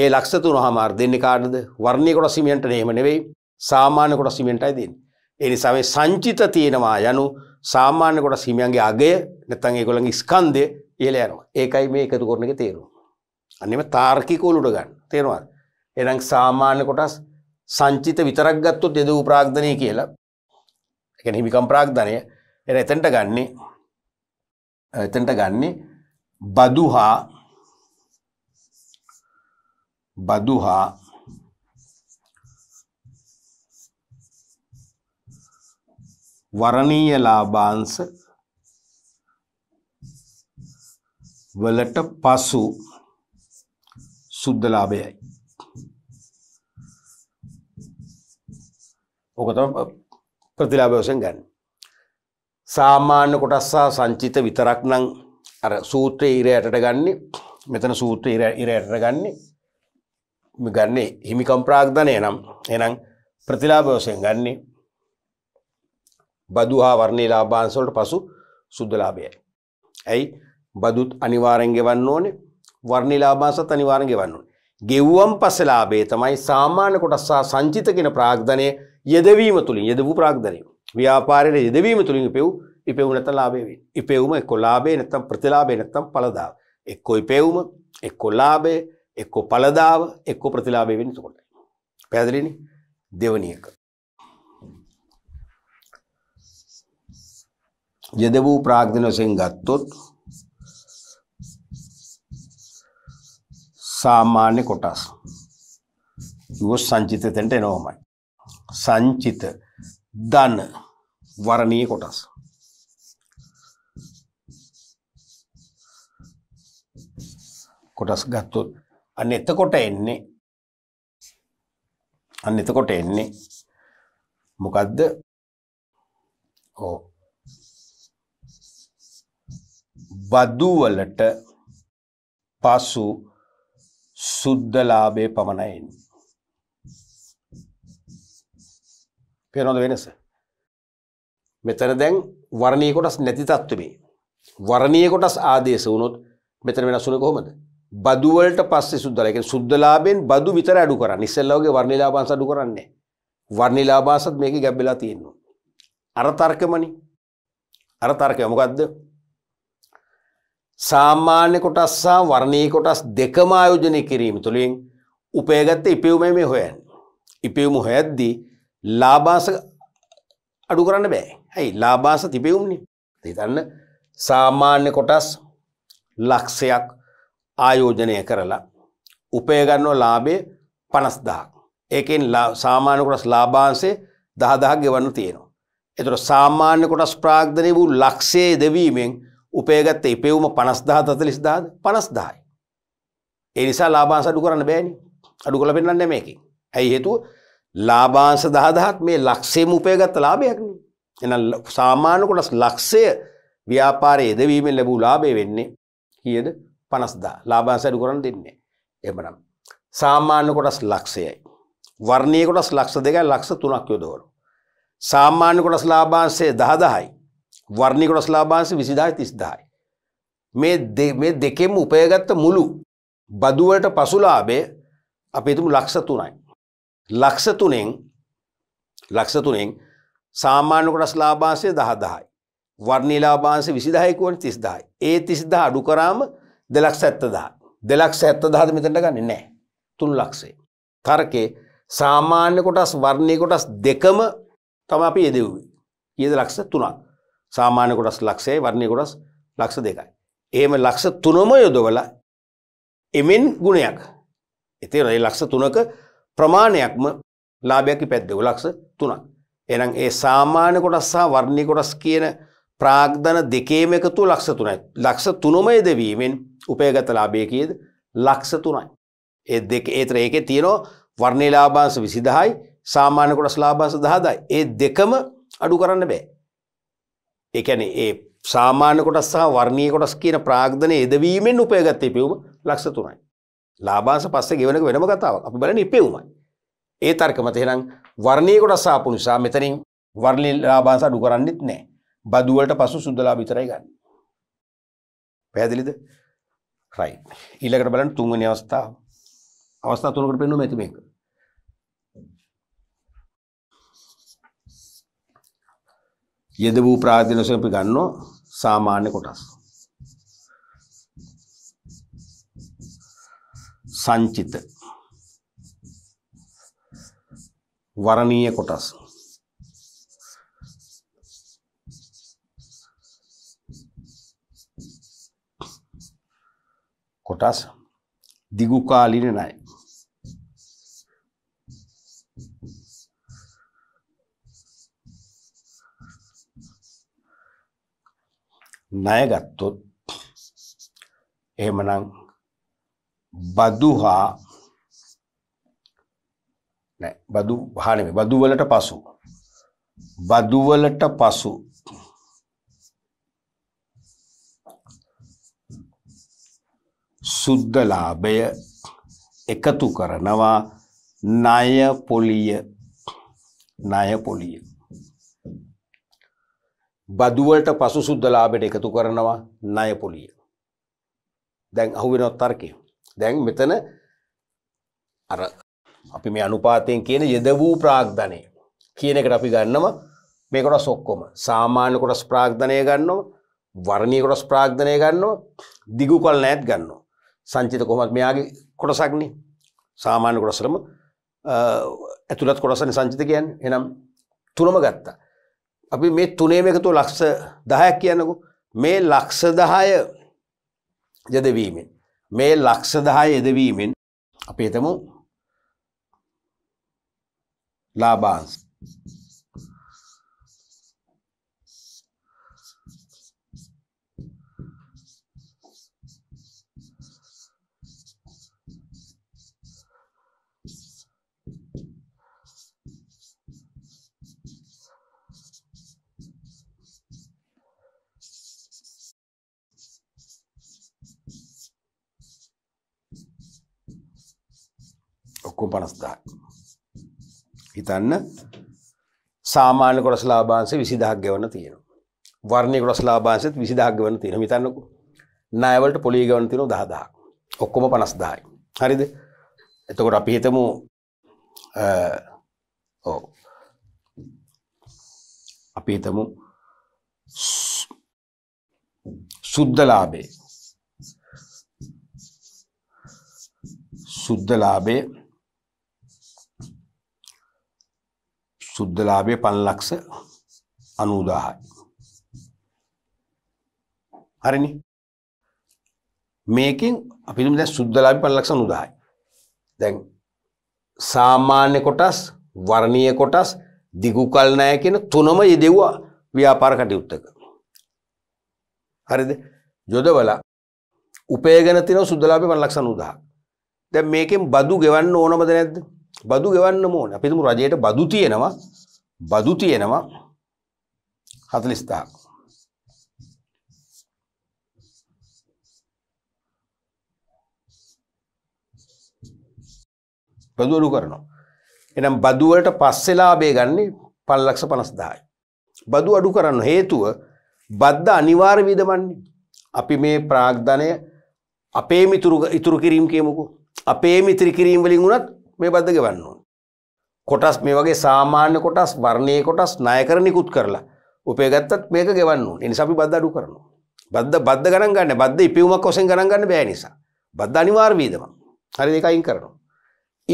ඒ ලක්ෂ තුන හමාර දෙන්නේ කාටද වර්ණීය කොටස් හිමියන්ට එහෙම නෙවෙයි සාමාන්‍ය කොටස් හිමියන්ටයි දෙන්නේ ඒ නිසා මේ සංචිත තියෙනවා යනු සාමාන්‍ය කොටස් හිමියන්ගේ අගය නැත්නම් ඒගොල්ලන්ගේ ස්කන්ධය ඉහළ යනවා ඒකයි මේ එකතු කරන එකේ තේරුම අන්නේම තාර්කික උලුඩ ගන්න තේරුණාද එනම් සාමාන්‍ය කොටස් සංචිත විතරක් ගත්තොත් යෙද වූ ප්‍රාග්ධනය කියලා එකන හිමිකම් ප්‍රාග්ධනය එ එතැන්ට ගන්නේ එතැන්ට ගන්නේ බදුහා බදුහා වරණීය ලාබාංස වලට පසු සුද්ධලාභයයි ඕකතම ප්‍රතිලාභවසෙන් ගන්න. සාමාන්‍ය කොටස්සා සංචිත විතරක් නම් අර සූත්‍රය ඉර යටට ගන්නේ මෙතන සූත්‍රය ඉර යටට ගන්නේ ගන්නේ හිමිකම් ප්‍රාග්ධනය නම් එනම් ප්‍රතිලාභවසයෙන් ගන්නේ බදු හා වර්ණය ලාභාන්සවලට පසු සුද්දලාභයයි. ඇයි බදුත් අනිවාරෙන් ගෙවන්න ඕනේ වර්ණි ලාභාසත් අනිවාරෙන් ගෙවන්න ඕනේ. ගෙව්වම් පස්සේ ලාභේ තමයි සාමාන්‍ය කොටස් සහ සංචිත කියන ප්‍රාග්ධනයේ යෙදවීම තුළින් යෙදවූ ප්‍රාග්ධනය ව්‍යාපාරයට යෙදවීම තුළින් පෙව් ඉපෙව් නැත ලාබේවෙන් ඉපෙවුම එක්කො ලාබේ නැත්තම් ප්‍රතිලාබේ නැත්තම් පලදාව එක්කො ඉපෙවුම එක්කො ලාබේ එක්කො පලදාව එක්කො ප්‍රතිලාබේවෙන් සකොට පැදරනි දෙවනියක යෙද වූ ප්‍රාග්ධන වසයෙන් ගත්තොත් සාමාන්‍ය කොටස් යුව සංචිත තැන්ට එනෝමයි සංචිත ධන වරණීය කොටස් කොටස් ගත්තොත් අන්න එතකොට එන්නේ අන්න එතකොට එන්නේ මොකද්ද ඕ බදු වලට පසු සුද්ධලාභයේ පමණයි එන්නේ පේනොද වෙනස. මෙතන දැන් වරණී කොටස් නැති තත්ත්වමේ. වරණය කොටස් ආදේශ වුණොත් මෙතන වෙනස්සුන කොහොමද. බදුවලට පස්සේ සුද්දලයක සුද්දලාබෙන් බදු විතර අඩු කරන්න ඉස්සල්ලවගේ වර්ණලාබාස අඩු කරන්නේ. වර්ණලාබාසත් මේක ගැබ්බෙලා තියෙන්නවා. අරතර්කමනි අරතර්කය මොකක්ද. සාමාන්‍ය කොටස් සහ වර්ණී කොටස් දෙකම ආයෝජනය කිරීම තුළින් උපයගත්ත ඉපවුම මේ හොයන්. ඉපවුම හොයද්දී ලාබාස අඩු කරන්න බෑ ඇයි ලාබාස තිබෙවුන්නේ තිතන්න සාමාන්‍ය කොටස් ලක්ෂයක් ආයෝජනය කරලා උපයගන්නව ලාබේ පනස්දාක් ඒකෙන් සාමාන්‍ය කොටස් ලාබාන්සේ දහදහක් ගෙවන්න තියෙනවා. එතුට සාමාන්‍ය කොටස් ප්‍රාග්ධනය වූ ලක්ෂේ දෙවීමෙන් උපයගත්ත ඉපෙවුම පනස්දාහ තතලිස්දාද පනස්දායි. එනිසා ලාබාන්ස අඩු කරන්න බෑනි අඩු කළ පෙන්න්න මේකින් ඇයි හේතුව ලාබාංශ දහදහක් මේ ලක්ෂේම උපයගත්ත ලාභයක්නේ. එහෙනම් සාමාන්‍ය කොටස් ලක්ෂය ව්‍යාපාරයේ යෙදවීමෙන් ලැබූ ලාභය වෙන්නේ කීයද? 50000. ලාභාංශ අඩු කරන්න දෙන්නේ. එහෙමනම් සාමාන්‍ය කොටස් ලක්ෂයයි. වර්ණීය කොටස් ලක්ෂ දෙකයි ලක්ෂ තුනක් යොදවනවා. සාමාන්‍ය කොටස් ලාභාංශය 10000යි. වර්ණීය කොටස් ලාභාංශය 20000යි 30000යි. මේ මේ දෙකෙම උපයගත්ත මුළු බදුවලට පසු ලාභය අපි හිතමු ලක්ෂ 3යි. ලක්ෂ තුනෙන් ලක්ෂ තුනෙන් සාමාන්‍ය කොටස් ලාභාංශය 10000යි. වර්ණී ලාභාංශය 20000 කියන්නේ 30000යි. ඒ 30000 අඩු කරාම 270000. 270000ද මෙතනට ගන්නේ නැහැ. 3 ලක්ෂේ. තර්කේ සාමාන්‍ය කොටස් වර්ණී කොටස් දෙකම තමයි අපි යෙදුවේ. කීයද ලක්ෂ 3ක්. සාමාන්‍ය කොටස් ලක්ෂයයි වර්ණී කොටස් ලක්ෂ දෙකයි. එහෙම ලක්ෂ 3ම යොදවලා එමෙන් ගුණයක්. ඒ තේරෙයි ලක්ෂ 3ක ප්‍රමාණයක්ම ලාභයක් ඉපැද්දෙකු ලක්ෂ තුනක්. එනම් ඒ සාමාන්‍ය කොටස් සහ වර්ණී කොටස් කියන ප්‍රාග්ධන දෙකේම එකතු ලක්ෂ තුනයි. ලක්ෂ තුනමය දෙවීමෙන් උපයගත ලාභය කියද ලක්ෂ තුනයි. ඒ දෙක ඒතර ඒකේ තියෙනවා වර්ණී ලාභාංශ 200යි සාමාන්‍ය කොටස් ලාභාංශ 10000යි. ඒ දෙකම අඩු කරන්න බෑ. ඒ කියන්නේ ඒ සාමාන්‍ය කොටස් සහ වර්ණීය කොටස් කියන ප්‍රාග්ධනයේ යෙදවීමෙන් උපයගත්තේ පියුම ලක්ෂ තුනයි. ලාබාස පස්සේ ගෙවනක වෙනම කතාවක් අපි බලන්නේ ඉපෙවුමයි. ඒ තර්ක මත එහෙනම් වර්ණීය කොටස ආපු නිසා මෙතනින් වර්ණීය ලාභාංශ අඩු කරන්නෙත් නැහැ. බදු වලට පසු සුද්ධ ලාභ විතරයි ගන්න. පැහැදිලිද? right. ඊළඟට බලන්න තුන්වෙනි අවස්ථාව. අවස්ථා තුනකට පෙන්නුම ඇති මේක. යෙද වූ ප්‍රාර්ථනාවෙන් අපි ගන්නෝ සාමාන්‍ය කොටස්. සංචිත වරණීය කොටස් කොටස් දිගු කාලින ණය ණය ගත්තොත් එහෙමනම් බදුහා නෑ බදු හා නෙමෙයි බදු වලට පසු බදු වලට පසු සුද්ධලාභය එකතු කරනවා ණය පොලිය ණය පොලිය බදු වලට පසු සුද්ධලාභයට එකතු කරනවා ණය පොලිය දැන් අහුවෙනවා තර්කේ දැන් මෙතන අර අපි මේ අනුපාතයෙන් කියන යෙද වූ ප්‍රාග්ධනය කියන එකට අපි ගන්නවා මේ කොටස් ඔක්කොම සාමාන්‍ය කොටස් ප්‍රාග්ධනය ගන්නවා වර්ණීය කොටස් ප්‍රාග්ධනය ගන්නවා දිගු කල් නැත් ගන්නවා සංචිත කොහොමත් මෙයාගේ කොටසක්නේ සාමාන්‍ය කොටසලම ඇතුළත් කොටසනේ සංචිත කියන්නේ එහෙනම් තුනම ගත්තා අපි මේ තුනේම එකතු ලක්ෂ 10ක් කියනකෝ මේ ලක්ෂ 10 යදවීමෙන් මේ ලක්ෂදාය එදවීමෙන් අපේතමු ලාබාන්ස් ඔක්කොම 50000. හිතන්න සාමාන්‍ය කොටස් ලාභාංශ 20000ක් ගෙවන්න තියෙනවා. වර්ණීය කොටස් ලාභාංශෙත් 20000ක් ගෙවන්න තියෙනවා. හිතන්නකෝ. ණය වලට පොලිය ගෙවන්න තියෙනවා 10000ක්. ඔක්කොම 50000යි. හරිද? එතකොට අපි හිතමු ඔව් අපි හිතමු සුද්ධලාභේ සුද්ධලාභේ සුද්ධලාභය පන්ලක්ෂ අනූදාහයි. හරිනි මේකින් අපිම දැ සුද්ධලාභි පන්ලක්ෂ අනුදායි. දැන් සාමාන්‍ය කොටස් වර්ණය කොටස් දිගුකල්නය කියෙන තුනම යෙදෙව්වා ව්‍යාපාර කටයුත්තක. හරිද යොදවල උපේගනතින සුද්දලාපි පන්ලක්ෂ අනුදා. දැ මේකෙන් බදු ගෙවන්න ඕනමද නැද්ද බදු ගෙවන්න ඕනේ. අපි හිතමු රජයට බදු තියෙනවා. බදු තියෙනවා 40000ක්. බදු අඩු කරනවා. එනම් බදු වලට පස්සේ ලාභය ගන්නේ 550000යි. බදු අඩු කරන්න හේතුව බද්ද අනිවාර්ය විදමන්නේ. අපි මේ ප්‍රාග්ධනය අපේ මිතුරු ඉතුරු කිරීම කියමුකෝ. අපේ මිත්‍රි කිරීම වලින් වුණත් මේ බද්ද ගෙවන්න ඕන. කොටස් මේ වගේ සාමාන්‍ය කොටස් වර්ණයේ කොටස් ණයකර නිකුත් කරලා උපය ගත්තත් මේක ගෙවන්න ඕන. ඒ නිසා අපි බද්ද අඩු කරනවා. බද්ද බද්ද ගණන් ගන්න. බද්ද ඉපියුමක් වශයෙන් ගණන් ගන්න බෑ නිසා. බද්ද අනිවාර්ය වේදමක්. හරි ඒක අයින් කරනවා.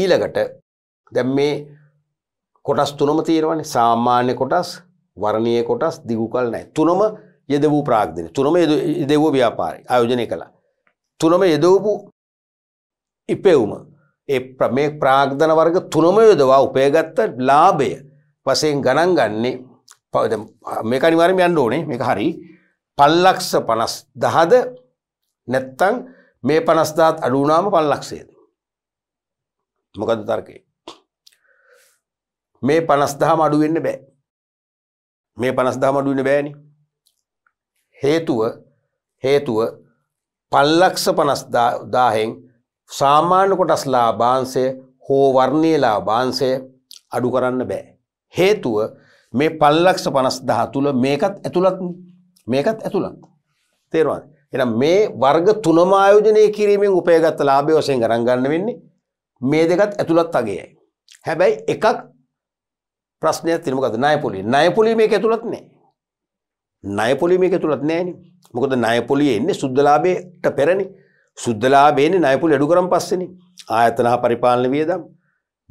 ඊළඟට දැන් මේ කොටස් තුනම තියෙනවානේ. සාමාන්‍ය කොටස්, වර්ණීය කොටස්, දිගුකල් නැහැ. තුනම යෙදවූ ප්‍රාග්ධනය. තුනම යෙදවූ ව්‍යාපාරය ආයෝජනය කළා. තුනම යෙදවූ ඉපෙවුම ඒ මේ ප්‍රාග්ධන වර්ග තුනම යොදවා උපයගත්ත ලාභය වසයෙන් ගණන් ගන්නේ මේ අනිවාරම යන්න ඕනේ මේ හරි පල්ලක්ෂ පනස් දහද නැත්තං මේ පනස්දාත් අඩුනාම පල්ලක්ෂේද. මොකද තර්කය. මේ පනස්දාම අඩුවෙන්න බෑ. මේ පනස්දාම අඩුවන්න බෑනි. හේතුව හේතුව පල්ලක්ෂ පනස්දාහෙන් සාමාන්‍ය කොටස් ලාභාංශය හෝ වර්ණීය ලාභාංශය අඩු කරන්න බෑ. හේතුව මේ 5,50,000 තුල මේකත් ඇතුළත් මේකත් ඇතුළත්. තේරුණාද? එහෙනම් මේ වර්ග තුනම ආයෝජනය කිරීමෙන් උපයගත් ලාභය වශයෙන් ගණන් ගන්න වෙන්නේ මේ දෙකත් ඇතුළත් අගයයි. හැබැයි එකක් ප්‍රශ්නයක් තියෙන මොකද ණයපොලිය. ණයපොලිය මේක ඇතුළත් නෑ. ණයපොලිය මේක ඇතුළත් නෑනේ. මොකද ණයපොලිය එන්නේ සුද්ධ ලාභයට පෙරනේ. සුද්දලාබේනේ ණයපුල අඩු කරන් පස්සේනේ. ආයතන හා පරිපාලන වියදම්,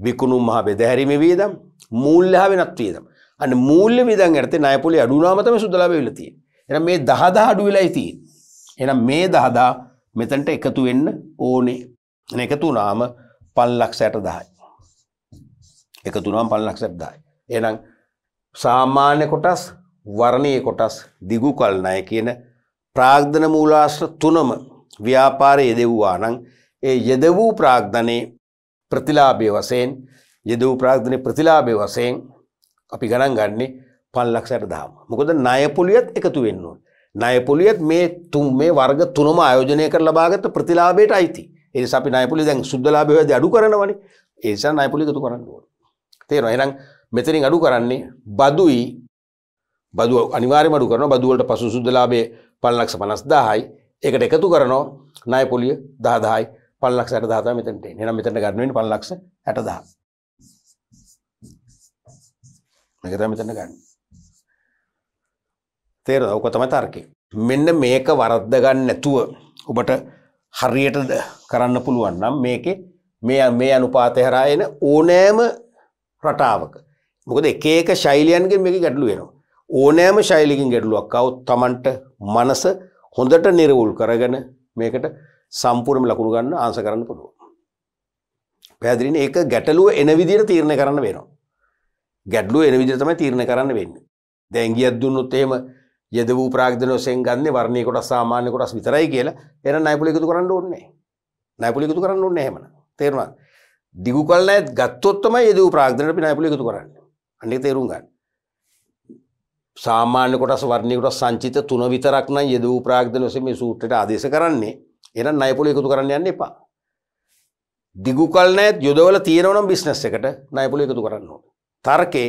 විකුණුම් මහ බෙදහැරීම වියදම්, මූල්‍ය හා වෙනත් වියදම්. අන්න මූල්‍ය වියදම් යටතේ ණයපුල අඩු වුණාම තමයි සුද්දලාබේ වෙලා තියෙන්නේ. එහෙනම් මේ 10000 අඩු වෙලායි තියෙන්නේ. එහෙනම් මේ 10000 මෙතනට එකතු වෙන්න ඕනේ. එන එකතු වුණාම 560000යි. එකතු වුණාම 560000යි. එහෙනම් සාමාන්‍ය කොටස් වර්ණයේ කොටස් දිගු කල් ණය කියන ප්‍රාග්ධන මූලාශ්‍ර තුනම ව්‍යාපාරය යෙදෙව්වා නම් ඒ යෙදවූ ප්‍රාග්ධනය ප්‍රතිලාභය වසයෙන් යෙදවූ ප්‍රාග්ධනය ප්‍රතිලාභය වසයෙන් අපි ගණන් ගන්නේ පල්ලක්ෂයට දාම මොකද නයපොලියත් එකතු වෙන්නුවන්. නයපොලියත් මේ තුන් මේ වර්ග තුනම ආයෝජනය කර ලබාගත ප්‍රතිලාබයට අයිති එනි අපි නයපොලි දැන් සුද්දලාභයද අඩු කරනවනි ඒසා නයපොලි එකතු කරන්න ඕන. තේරෙනවා එහෙනම් මෙතනින් අඩු කරන්නේ බදුයි බදුව අනිවාර්යයෙන්ම අඩු කරනවා බදුවලට පසු සුද්දලාභයේ 5 ලක්ෂ 50000යි ඒකට එකතු කරනවා ණය පොලිය 10000යි 5 ලක්ෂ 60000 මෙතනට එන්නේ. එහෙනම් මෙතනට ගන්න වෙන්නේ 5 ලක්ෂ 60000. මේක තමයි මෙතනට ගන්න. තේරෙනවද? ඔක තමයි තර්කය. මෙන්න මේක වරද්ද ගන්න නැතුව ඔබට හරියට කරන්න පුළුවන් නම් මේකේ මේ මේ අනුපාතය හරහා එන ඕනෑම රටාවක මොකද එක එක ශෛලියන්ගෙන් මේක ගැටලු වෙනවා. ඕනෑම ශෛලියකින් ගැටලුවක් આવොත් Tamanට මනස හොඳට නිරවුල් කරගෙන මේකට සම්පූර්ණම ලකුණු ගන්න ආන්ස කරන්න පුළුවන්. පැහැදිලිනේ ඒක ගැටලුව එන විදිහට තීරණය කරන්න වෙනවා. ගැටලුව එන විදිහට තමයි තීරණය කරන්න වෙන්නේ. දැන් ගියක් දුන්නොත් එහෙම යෙද වූ ප්‍රාග්ධන වශයෙන් ගන්නේ වර්ණීය කොටස් සාමාන්‍ය කොටස් විතරයි කියලා එහෙනම් ණයපුල එකතු කරන්න ඕනේ නැහැ. ණයපුල එකතු කරන්න ඕනේ නැහැ එහෙමනම්. තේරුණාද? දිගු කල් ණයත් ගත්තොත් තමයි යෙද වූ ප්‍රාග්ධනට අපි ණයපුල එකතු කරන්නේ. අන්න ඒක තේරුම් ගන්න. සාමාන්‍ය කොටස් වර්ණය කොටස් සංචිත තුන විතරක් නම් යෙදූ ප්‍රාග්ධන වශයෙන් මේ සූත්‍රයට ආදේශ කරන්නේ. එහෙනම් ණයපොළ එකතු කරන්න යන්න එපා. දිගු කල් නැත් යොදවල තියෙනවා නම් බිස්නස් එකට ණයපොළ එකතු කරන්න ඕනේ. තර්කේ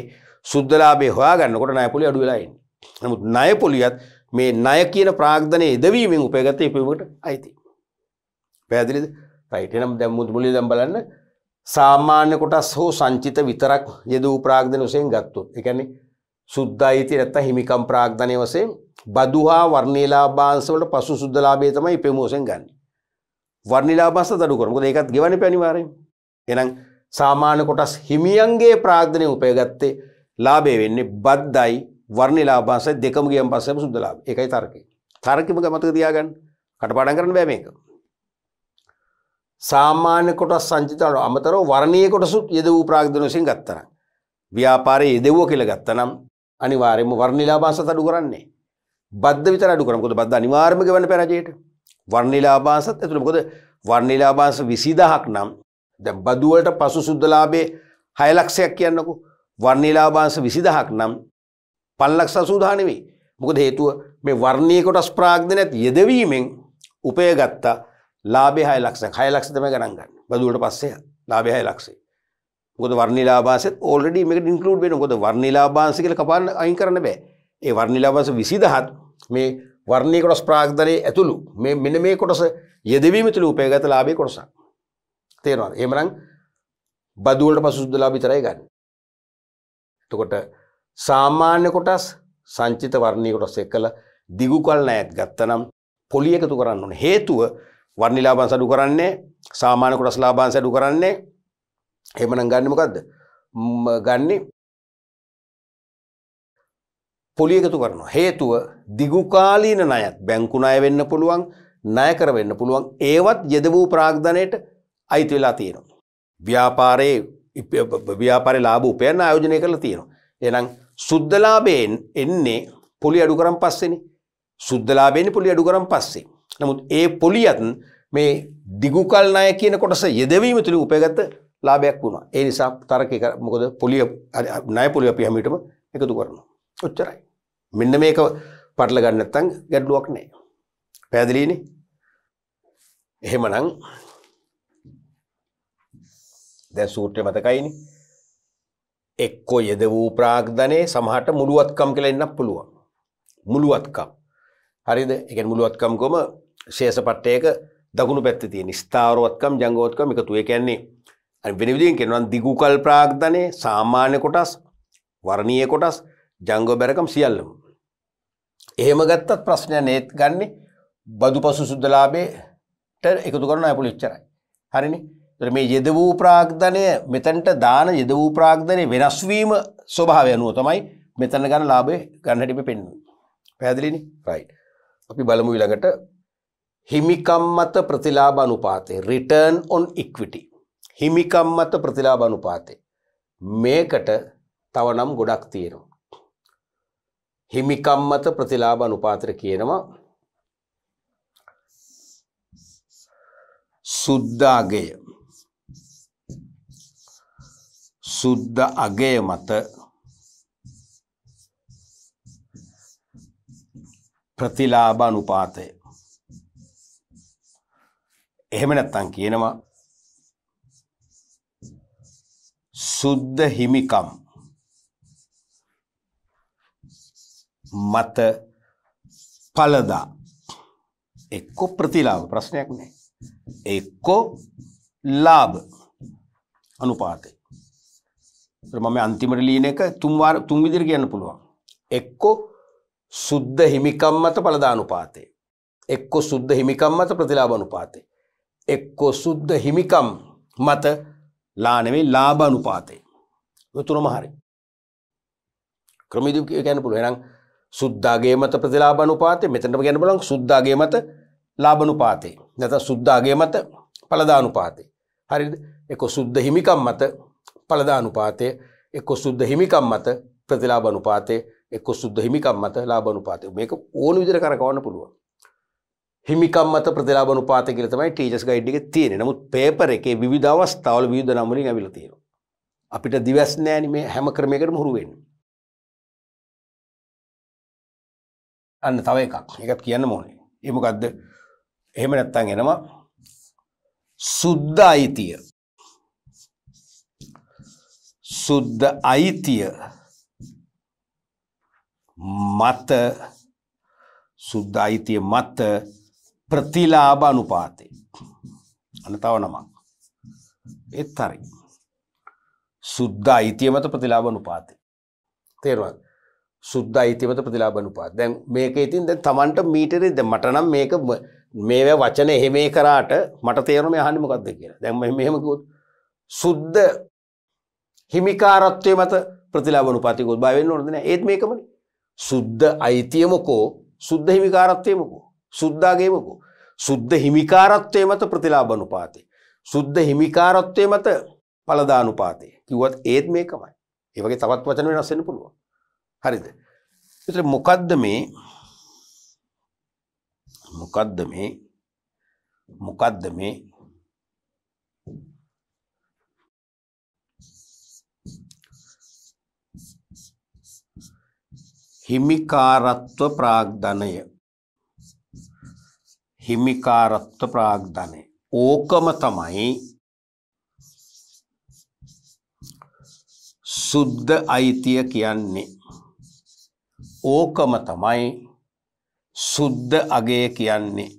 සුද්ධලාභේ හොයාගන්නකොට ණයපොළි අඩු වෙලා එන්නේ. නමුත් ණයපොළියත් මේ ණය කියන ප්‍රාග්ධනයේ ඉදවීමෙන් උපයගත ඉපීමකට අයිති. පැහැදිලිද? රයිට්. එහෙනම් දැන් මුලින් දැන් බලන්න සාමාන්‍ය කොටස් හෝ සංචිත විතරක් යෙදූ ප්‍රාග්ධන වශයෙන් ගත්තොත්. ඒ කියන්නේ සුද්දායිති නැත්ත හිමිකම් ප්‍රාග්ධනය වසේ බදුහා වර්ණීලාබාංස වලට පසු සුද්දලාබේ තමයි පෙමෝසෙන් ගන්න. වර්ණිලාබාස දඩු කරමුද ඒකත් ගෙවනි පැනිවාරෙන්. එනම් සාමාන්‍ය කොටස් හිමියන්ගේ ප්‍රාග්ධනය උපයගත්තේ ලාබේ වෙන්නේ බද්දයි වර්ණිලාබාස දෙකම ගියම් පස්සම සුද්දලාබ එකයි තර්කය. තර්කම මතක තියාගන්න කටපාඩම් කරන්න බෑ මේක. සාමාන්‍ය කොටස් සංචිතවල අමතරව වර්ණීය කොටසුත් යෙද වූ ප්‍රාග්ධන වශයෙන් ගත්තා නම් ව්‍යාපාරයේ යෙදෙව්ව කියලා ගත්තා නම් අනිවාර්යයෙන්ම වර්ණිලාභාසත් අඩු කරන්නේ. බද්ද විතර අඩු කරනවා. මොකද බද්ද අනිවාර්යයෙන්ම ගෙවන්න පරාජයට. වර්ණිලාභාසත් ඇතුළේ මොකද වර්ණිලාභාස 20000ක් නම් දැන් බදු වලට පසු සුද්ධලාභේ 6 ලක්ෂයක් කියන්නකෝ. වර්ණිලාභාස 20000ක් නම් 5 ලක්ෂ 80000 නෙවෙයි. මොකද හේතුව මේ වර්ණීය කොටස් ප්‍රාග්ධනයත් යෙදවීමෙන් උපයගත්ත ලාභය 6 ලක්ෂයක්. 6 ලක්ෂ තමයි ගණන් ගන්න. බදු වලට පස්සේ ලාභය 6 ලක්ෂයි. මොකද වර්ණිලාභාසෙත් ඕල්රෙඩි මේකට ඉන්ක්ලූඩ් වෙනවා. මොකද වර්ණිලාභාංශ කියලා කපාන්න අයින් කරන්න බෑ. ඒ වර්ණිලාභාංශ 27 මේ වර්ණීය කොටස් ප්‍රාග්ධනයේ ඇතුළු මේ මෙන්න මේ කොටස යෙදවීම තුළ උපයගත ලාභයේ කොටසක්. තේරෙනවද? එහෙමනම් බදු වලට පසු සුද්ධ ලාභ විතරයි ගන්න. එතකොට සාමාන්‍ය කොටස් සංචිත වර්ණීය කොටස් එක්කලා දිගු කල් ණයත් ගත්තනම් පොලි එකතු කරන්න ඕනේ. හේතුව වර්ණිලාභාංශ අඩු කරන්නේ සාමාන්‍ය කොටස් ලාභාංශ අඩු කරන්නේ එමන ගන්න මොකක්ද ගන්නේ පොලි එකතු කරනවා හේතුව දිගුකාලීන ණයත් බැංකු ණය වෙන්න පුළුවන් ණය කර වෙන්න පුළුවන් ඒවත් යදවූ ප්‍රාග්ධනයට අයිති වෙලා තියෙනවා ව්‍යාපාරයේ ව්‍යාපාරේ ලාභ උපයන්න ආයෝජනය කරලා තියෙනවා එහෙනම් සුද්ධලාභයෙන් එන්නේ පොලි අඩු කරන් පස්සේනේ සුද්ධලාභයෙන් පොලි අඩු කරන් පස්සේ නමුත් ඒ පොලියත් මේ දිගුකල් ණය කියන කොටස යදවීම තුළ උපයගත ලාභයක් වුණා. ඒ නිසා තරකේ මොකද පොලිය ණය පොලිය අපි හැම විටම එකතු කරනවා. ඔච්චරයි. මෙන්න මේක පටල ගන්න නැත්නම් ගැටලුවක් නැහැ. පැහැදිලිනේ? එහෙමනම් දැන් සූත්‍රය මතකයිනේ. එක්කෝ යද වූ ප්‍රාග්ධනේ සමහරට මුළුවත්කම් කියලා ඉන්නත් පුළුවන්. මුළුවත්කම්. හරිද? ඒ කියන්නේ මුළුවත්කම් කොම ශේෂපට්ටයක දකුණු පැත්තේ තියෙන ස්ථාරවත්කම් ජංගවත්කම් එකතු. ඒ කියන්නේ වෙනවිදිෙන් කෙනවන් දිගුකල් ප්‍රාග්ධනය සාමාන්‍ය කොටස් වරණය කොටස් ජංගෝ බැරකම් සියල්ලම. එහෙම ගත්තත් ප්‍රශ්නය නේත් ගන්නේ බදු පසු සුද්දලාබේට එකතු කරන ඇපුල ච්චරයි. හරිනි මේ යෙද වූ ප්‍රාග්ධනය මෙතැන්ට දාන යෙද වූ ප්‍රාග්ධනය වෙනස්වීම ස්වභාවය අනුව තමයි මෙතන ගන්න ලාබේ ගන්නටිම පෙන්වු. පැදිලිනි රයි්. අපි බලමු විළඟට හිමිකම් මත ප්‍රතිලාබ අනුපාතේ රිටර්න් ඔන් ඉක්විටි හිමිකම් මත ප්‍රතිලාබනුපාතේ. මේකට තවනම් ගොඩක් තියෙනවා. හිමිකම් මත ප්‍රතිලාබ අනුපාතර කියනවා සුද්ධාගය සුද්ධ අගය මත ප්‍රතිලාබ අනුපාතය එහෙම නැත්තම් කියනවා සුද්ධ හිමිකම් මත පළදා එක්ක ප්‍රතිලාභ ප්‍රශ්නයක් නෑ එක්ක ලාභ අනුපාතය මම අන්තිමට ලීන එක තුන්වාර තුන් විදිහට කියන්න පුළුවන් එක්ක සුද්ධ හිමිකම් මත පළදා අනුපාතය එක්ක සුද්ධ හිමිකම් මත ප්‍රතිලාභ අනුපාතය එක්ක සුද්ධ හිමිකම් මත ලා නෙවෙයි ලාභ අනුපාතේ. ඔය තුනම හරි. ක්‍රමීදී කියන්න පුළුවන්. එහෙනම් සුද්ධාගේ මත ප්‍රතිලාභ අනුපාතේ මෙතනම කියන්න බලන්න සුද්ධාගේ මත ලාභ අනුපාතේ. නැත්නම් සුද්ධාගේ මත ඵලදා අනුපාතේ. හරිද? එක්ක සුද්ධ හිමිකම් මත ඵලදා අනුපාතේ, එක්ක සුද්ධ හිමිකම් මත ප්‍රතිලාභ අනුපාතේ, එක්ක සුද්ධ හිමිකම් මත ලාභ අනුපාතේ. මේක ඕන විදිහට කරකවන්න පුළුවන්. හිමිකම් මත ප්‍රතිලාබන උපාත කියලා තමයි ටීචර්ස් ගයිඩ් එකේ තියෙන්නේ. නමුත් පේපර් එකේ විවිධ අවස්ථාවල විවිධ නම් වලින් ඇවිල්ලා තියෙනවා. අපිට දිවස් නෑනේ මේ හැම ක්‍රමයකටම හුරු වෙන්න. අන්න තව එකක්. ඒකත් කියන්න ඕනේ. ඒ මොකද්ද? එහෙම නැත්තම් එනවා සුද්ධ අයිතිය. සුද්ධ අයිතිය මත සුද්ධ අයිතිය මත ප්‍රතිලාබ අනුපාතේ අන තව නමක් එත් හරි සුද්ධ අයිතිය මත ප්‍රතිලාබ අනුපාතේ තේරුණාද සුද්ධ අයිතිය මත ප්‍රතිලාබ අනුපාත දැන් මේක ඉතින් දැන් Tamanට මීටරේ දැන් මට නම් මේක මේ වචන එහෙම කරාට මට තේරෙන්නේ මේ අහන්නේ මොකද්ද කියලා දැන් මම මෙහෙම කිව්වොත් සුද්ධ හිමිකාරත්වයේ මත ප්‍රතිලාබ අනුපාතය ගොඩ බා වෙන්න ඕනද නැහැ ඒත් මේකමනේ සුද්ධ අයිතිය මොකෝ සුද්ධ හිමිකාරත්වය මොකෝ සුද්දාගේමකු. සුද්ධ හිමිකාරත්වය මත ප්‍රතිලාබනුපාතේ. සුද්ධ හිමිකාරත්වය මත පලදානුපාතය කිවත් ඒත් මේකමයි. ඒවගේ තවත් වචන වෙනස්සෙන පුළුව. හරිද. එතර මොකක්ද මේ මොකක්ද මේ මොකක්ද මේ හිමිකාරත්ව ප්‍රාග්ධනය හිමිකාරත්ව ප්‍රාග්ධනය. ඕකම තමයි සුද්ධ අයිතිය කියන්නේ. ඕකම තමයි සුද්ධ අගය කියන්නේ.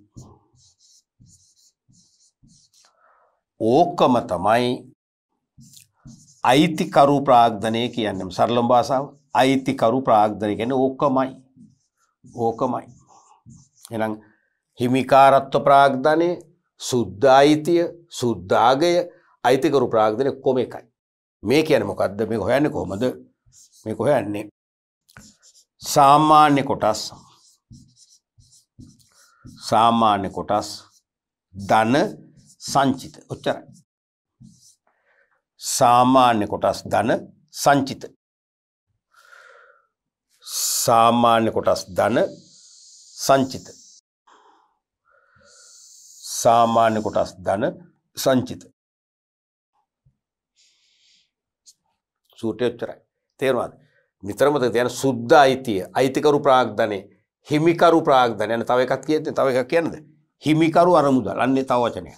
ඕකම තමයි අයිතිකරු ප්‍රාග්ධනය කියන්නම් සරලම් භාසාාව අයිතිකරු ප්‍රාග්ධනය ගැන ඕකමයි ඕකමයි එනම් හිමිකාරත්ව ප්‍රාග්ධනය සුද්ධායිතිය සුද්ධාගය අයිතිකරු ප්‍රාග්ධනය කොම එකයි. මේ කියන මොකක්ද මේ හොයන්න කොමද මේ කොහයන්නේ. සාමාන්‍ය කොටස් සාමාන්‍ය කොටස් ධන සංචිත ඔච්චරයි. සාමාන්‍ය කොටස් ධන සංචිත. සාමාන්‍ය කොටස් ධන සංචිත. සාමාන්‍ය කොටස් ධන සංචිත. සූටයොච්චරයි. තේරවාද මිතරමත යන සුද්ධ අයිතිය අයිතිකරු ප්‍රාග්ධනය හිමිකරු ප්‍රාග්ධන යන තව එකත් කියන්න තව එකක් කියනද. හිමිකරු අරමුදල් අන්නේ තවචනය.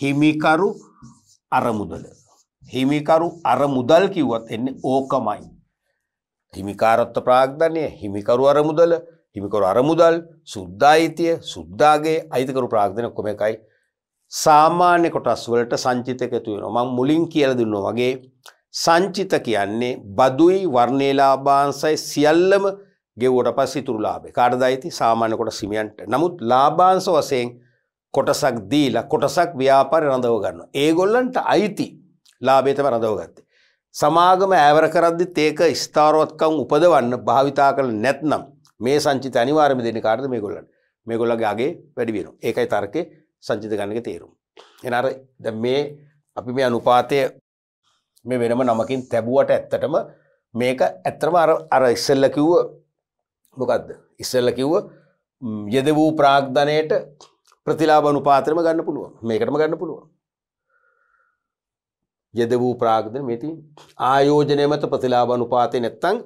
හිමිකරු අරමුදල. හිමිකරු අර මුදල් කිව්වත් එන්නේ ඕකමයි. හිමිකාරත්ව ප්‍රාග්ධනය හිමිකරු අරමුදල හිමිකරු අරමුදල් සුද්ධායිතිය සුද්දාගේ අයිතිකරු ප්‍රාග්ධන කොම එකයි සාමාන්‍ය කොටස් වලට සංචිතක තුවෙන මං මුලින් කියල දුන්න වගේ සංචිත කියන්නේ බදුයි වර්ණේලාබාන්සයි සියල්ලම ගෙව්වට පස් ඉතුරු ලාබේ කාඩදායිති සාමාන්‍ය කොට සිමියන්ට නමුත් ලාබාන්ස වසයෙන් කොටසක් දීලා කොටසක් ව්‍යාපාර රඳව ගන්න. ඒගොල්ලන්ට අයිති ලාබේතම රඳව ගත්තේ. සමාගම ඇවර කරද්දිත් ඒක ස්ථාරවත්කම් උපදවන්න භාවිතා කළ නැත්නම් මේ සංචිත අනිවාර්ම දෙන කාරද මේ ගොල්ලන් මේ ගොල්ලගේ අගේ වැඩිවෙන ඒකයි තර්කය සංචිත ගන්නක තේරුම්. එනර ද මේ අපි මේ අනුපාතය මේ වෙනම නමකින් තැබුවට ඇත්තටම මේක ඇත්තරම අර ඉස්සල්ල කිව්ව මොකක්ද ඉස්සල්ල කිව්ව යෙද වූ ප්‍රාග්ධනයට ප්‍රතිලාබනු පාතරම ගන්න පුළුවන් මේකටම ගන්න පුළුවන් යෙද වූ ප්‍රාග්ධන මෙති ආයෝජනය මත ප්‍රතිලාබනු පාතය නැත්තං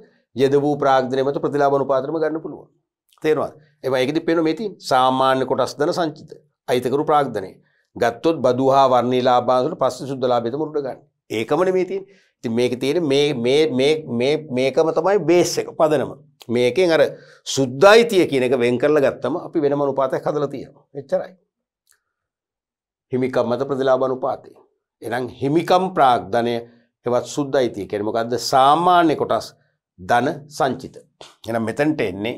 යෙද වූ ප්‍රාග්ධනයමත ප්‍රතිලාබනුපාතරම ගන්න පුළුවන්. තේරවාද එම එකදි පෙනු මෙති සාමාන්‍ය කොටස් දන සංචිත අයිතකරු ප්‍රාග්ධනය ගත්තොත් බදහා වන්නේ ලාබාසට පස්ස සුද්දලාබෙත මුරට ගන්න ඒකමන මේතින් ති මේක තියෙන මේකම තමයි බේස් එක පදනම මේකෙන් අර සුද්දායිතිය කියනක වෙන් කරල ගත්තම අපි වෙන මනුපාතය කදල තිය එච්චරයි හිමිකම් මත ප්‍රතිලාබනු පාතේ එනම් හිමිකම් ප්‍රාග්ධනය එවත් සුද්දයිතිය කෙනමකක්ද සාමාන්‍ය කොටස් ධන සංචිත. එනම් මෙතනට එන්නේ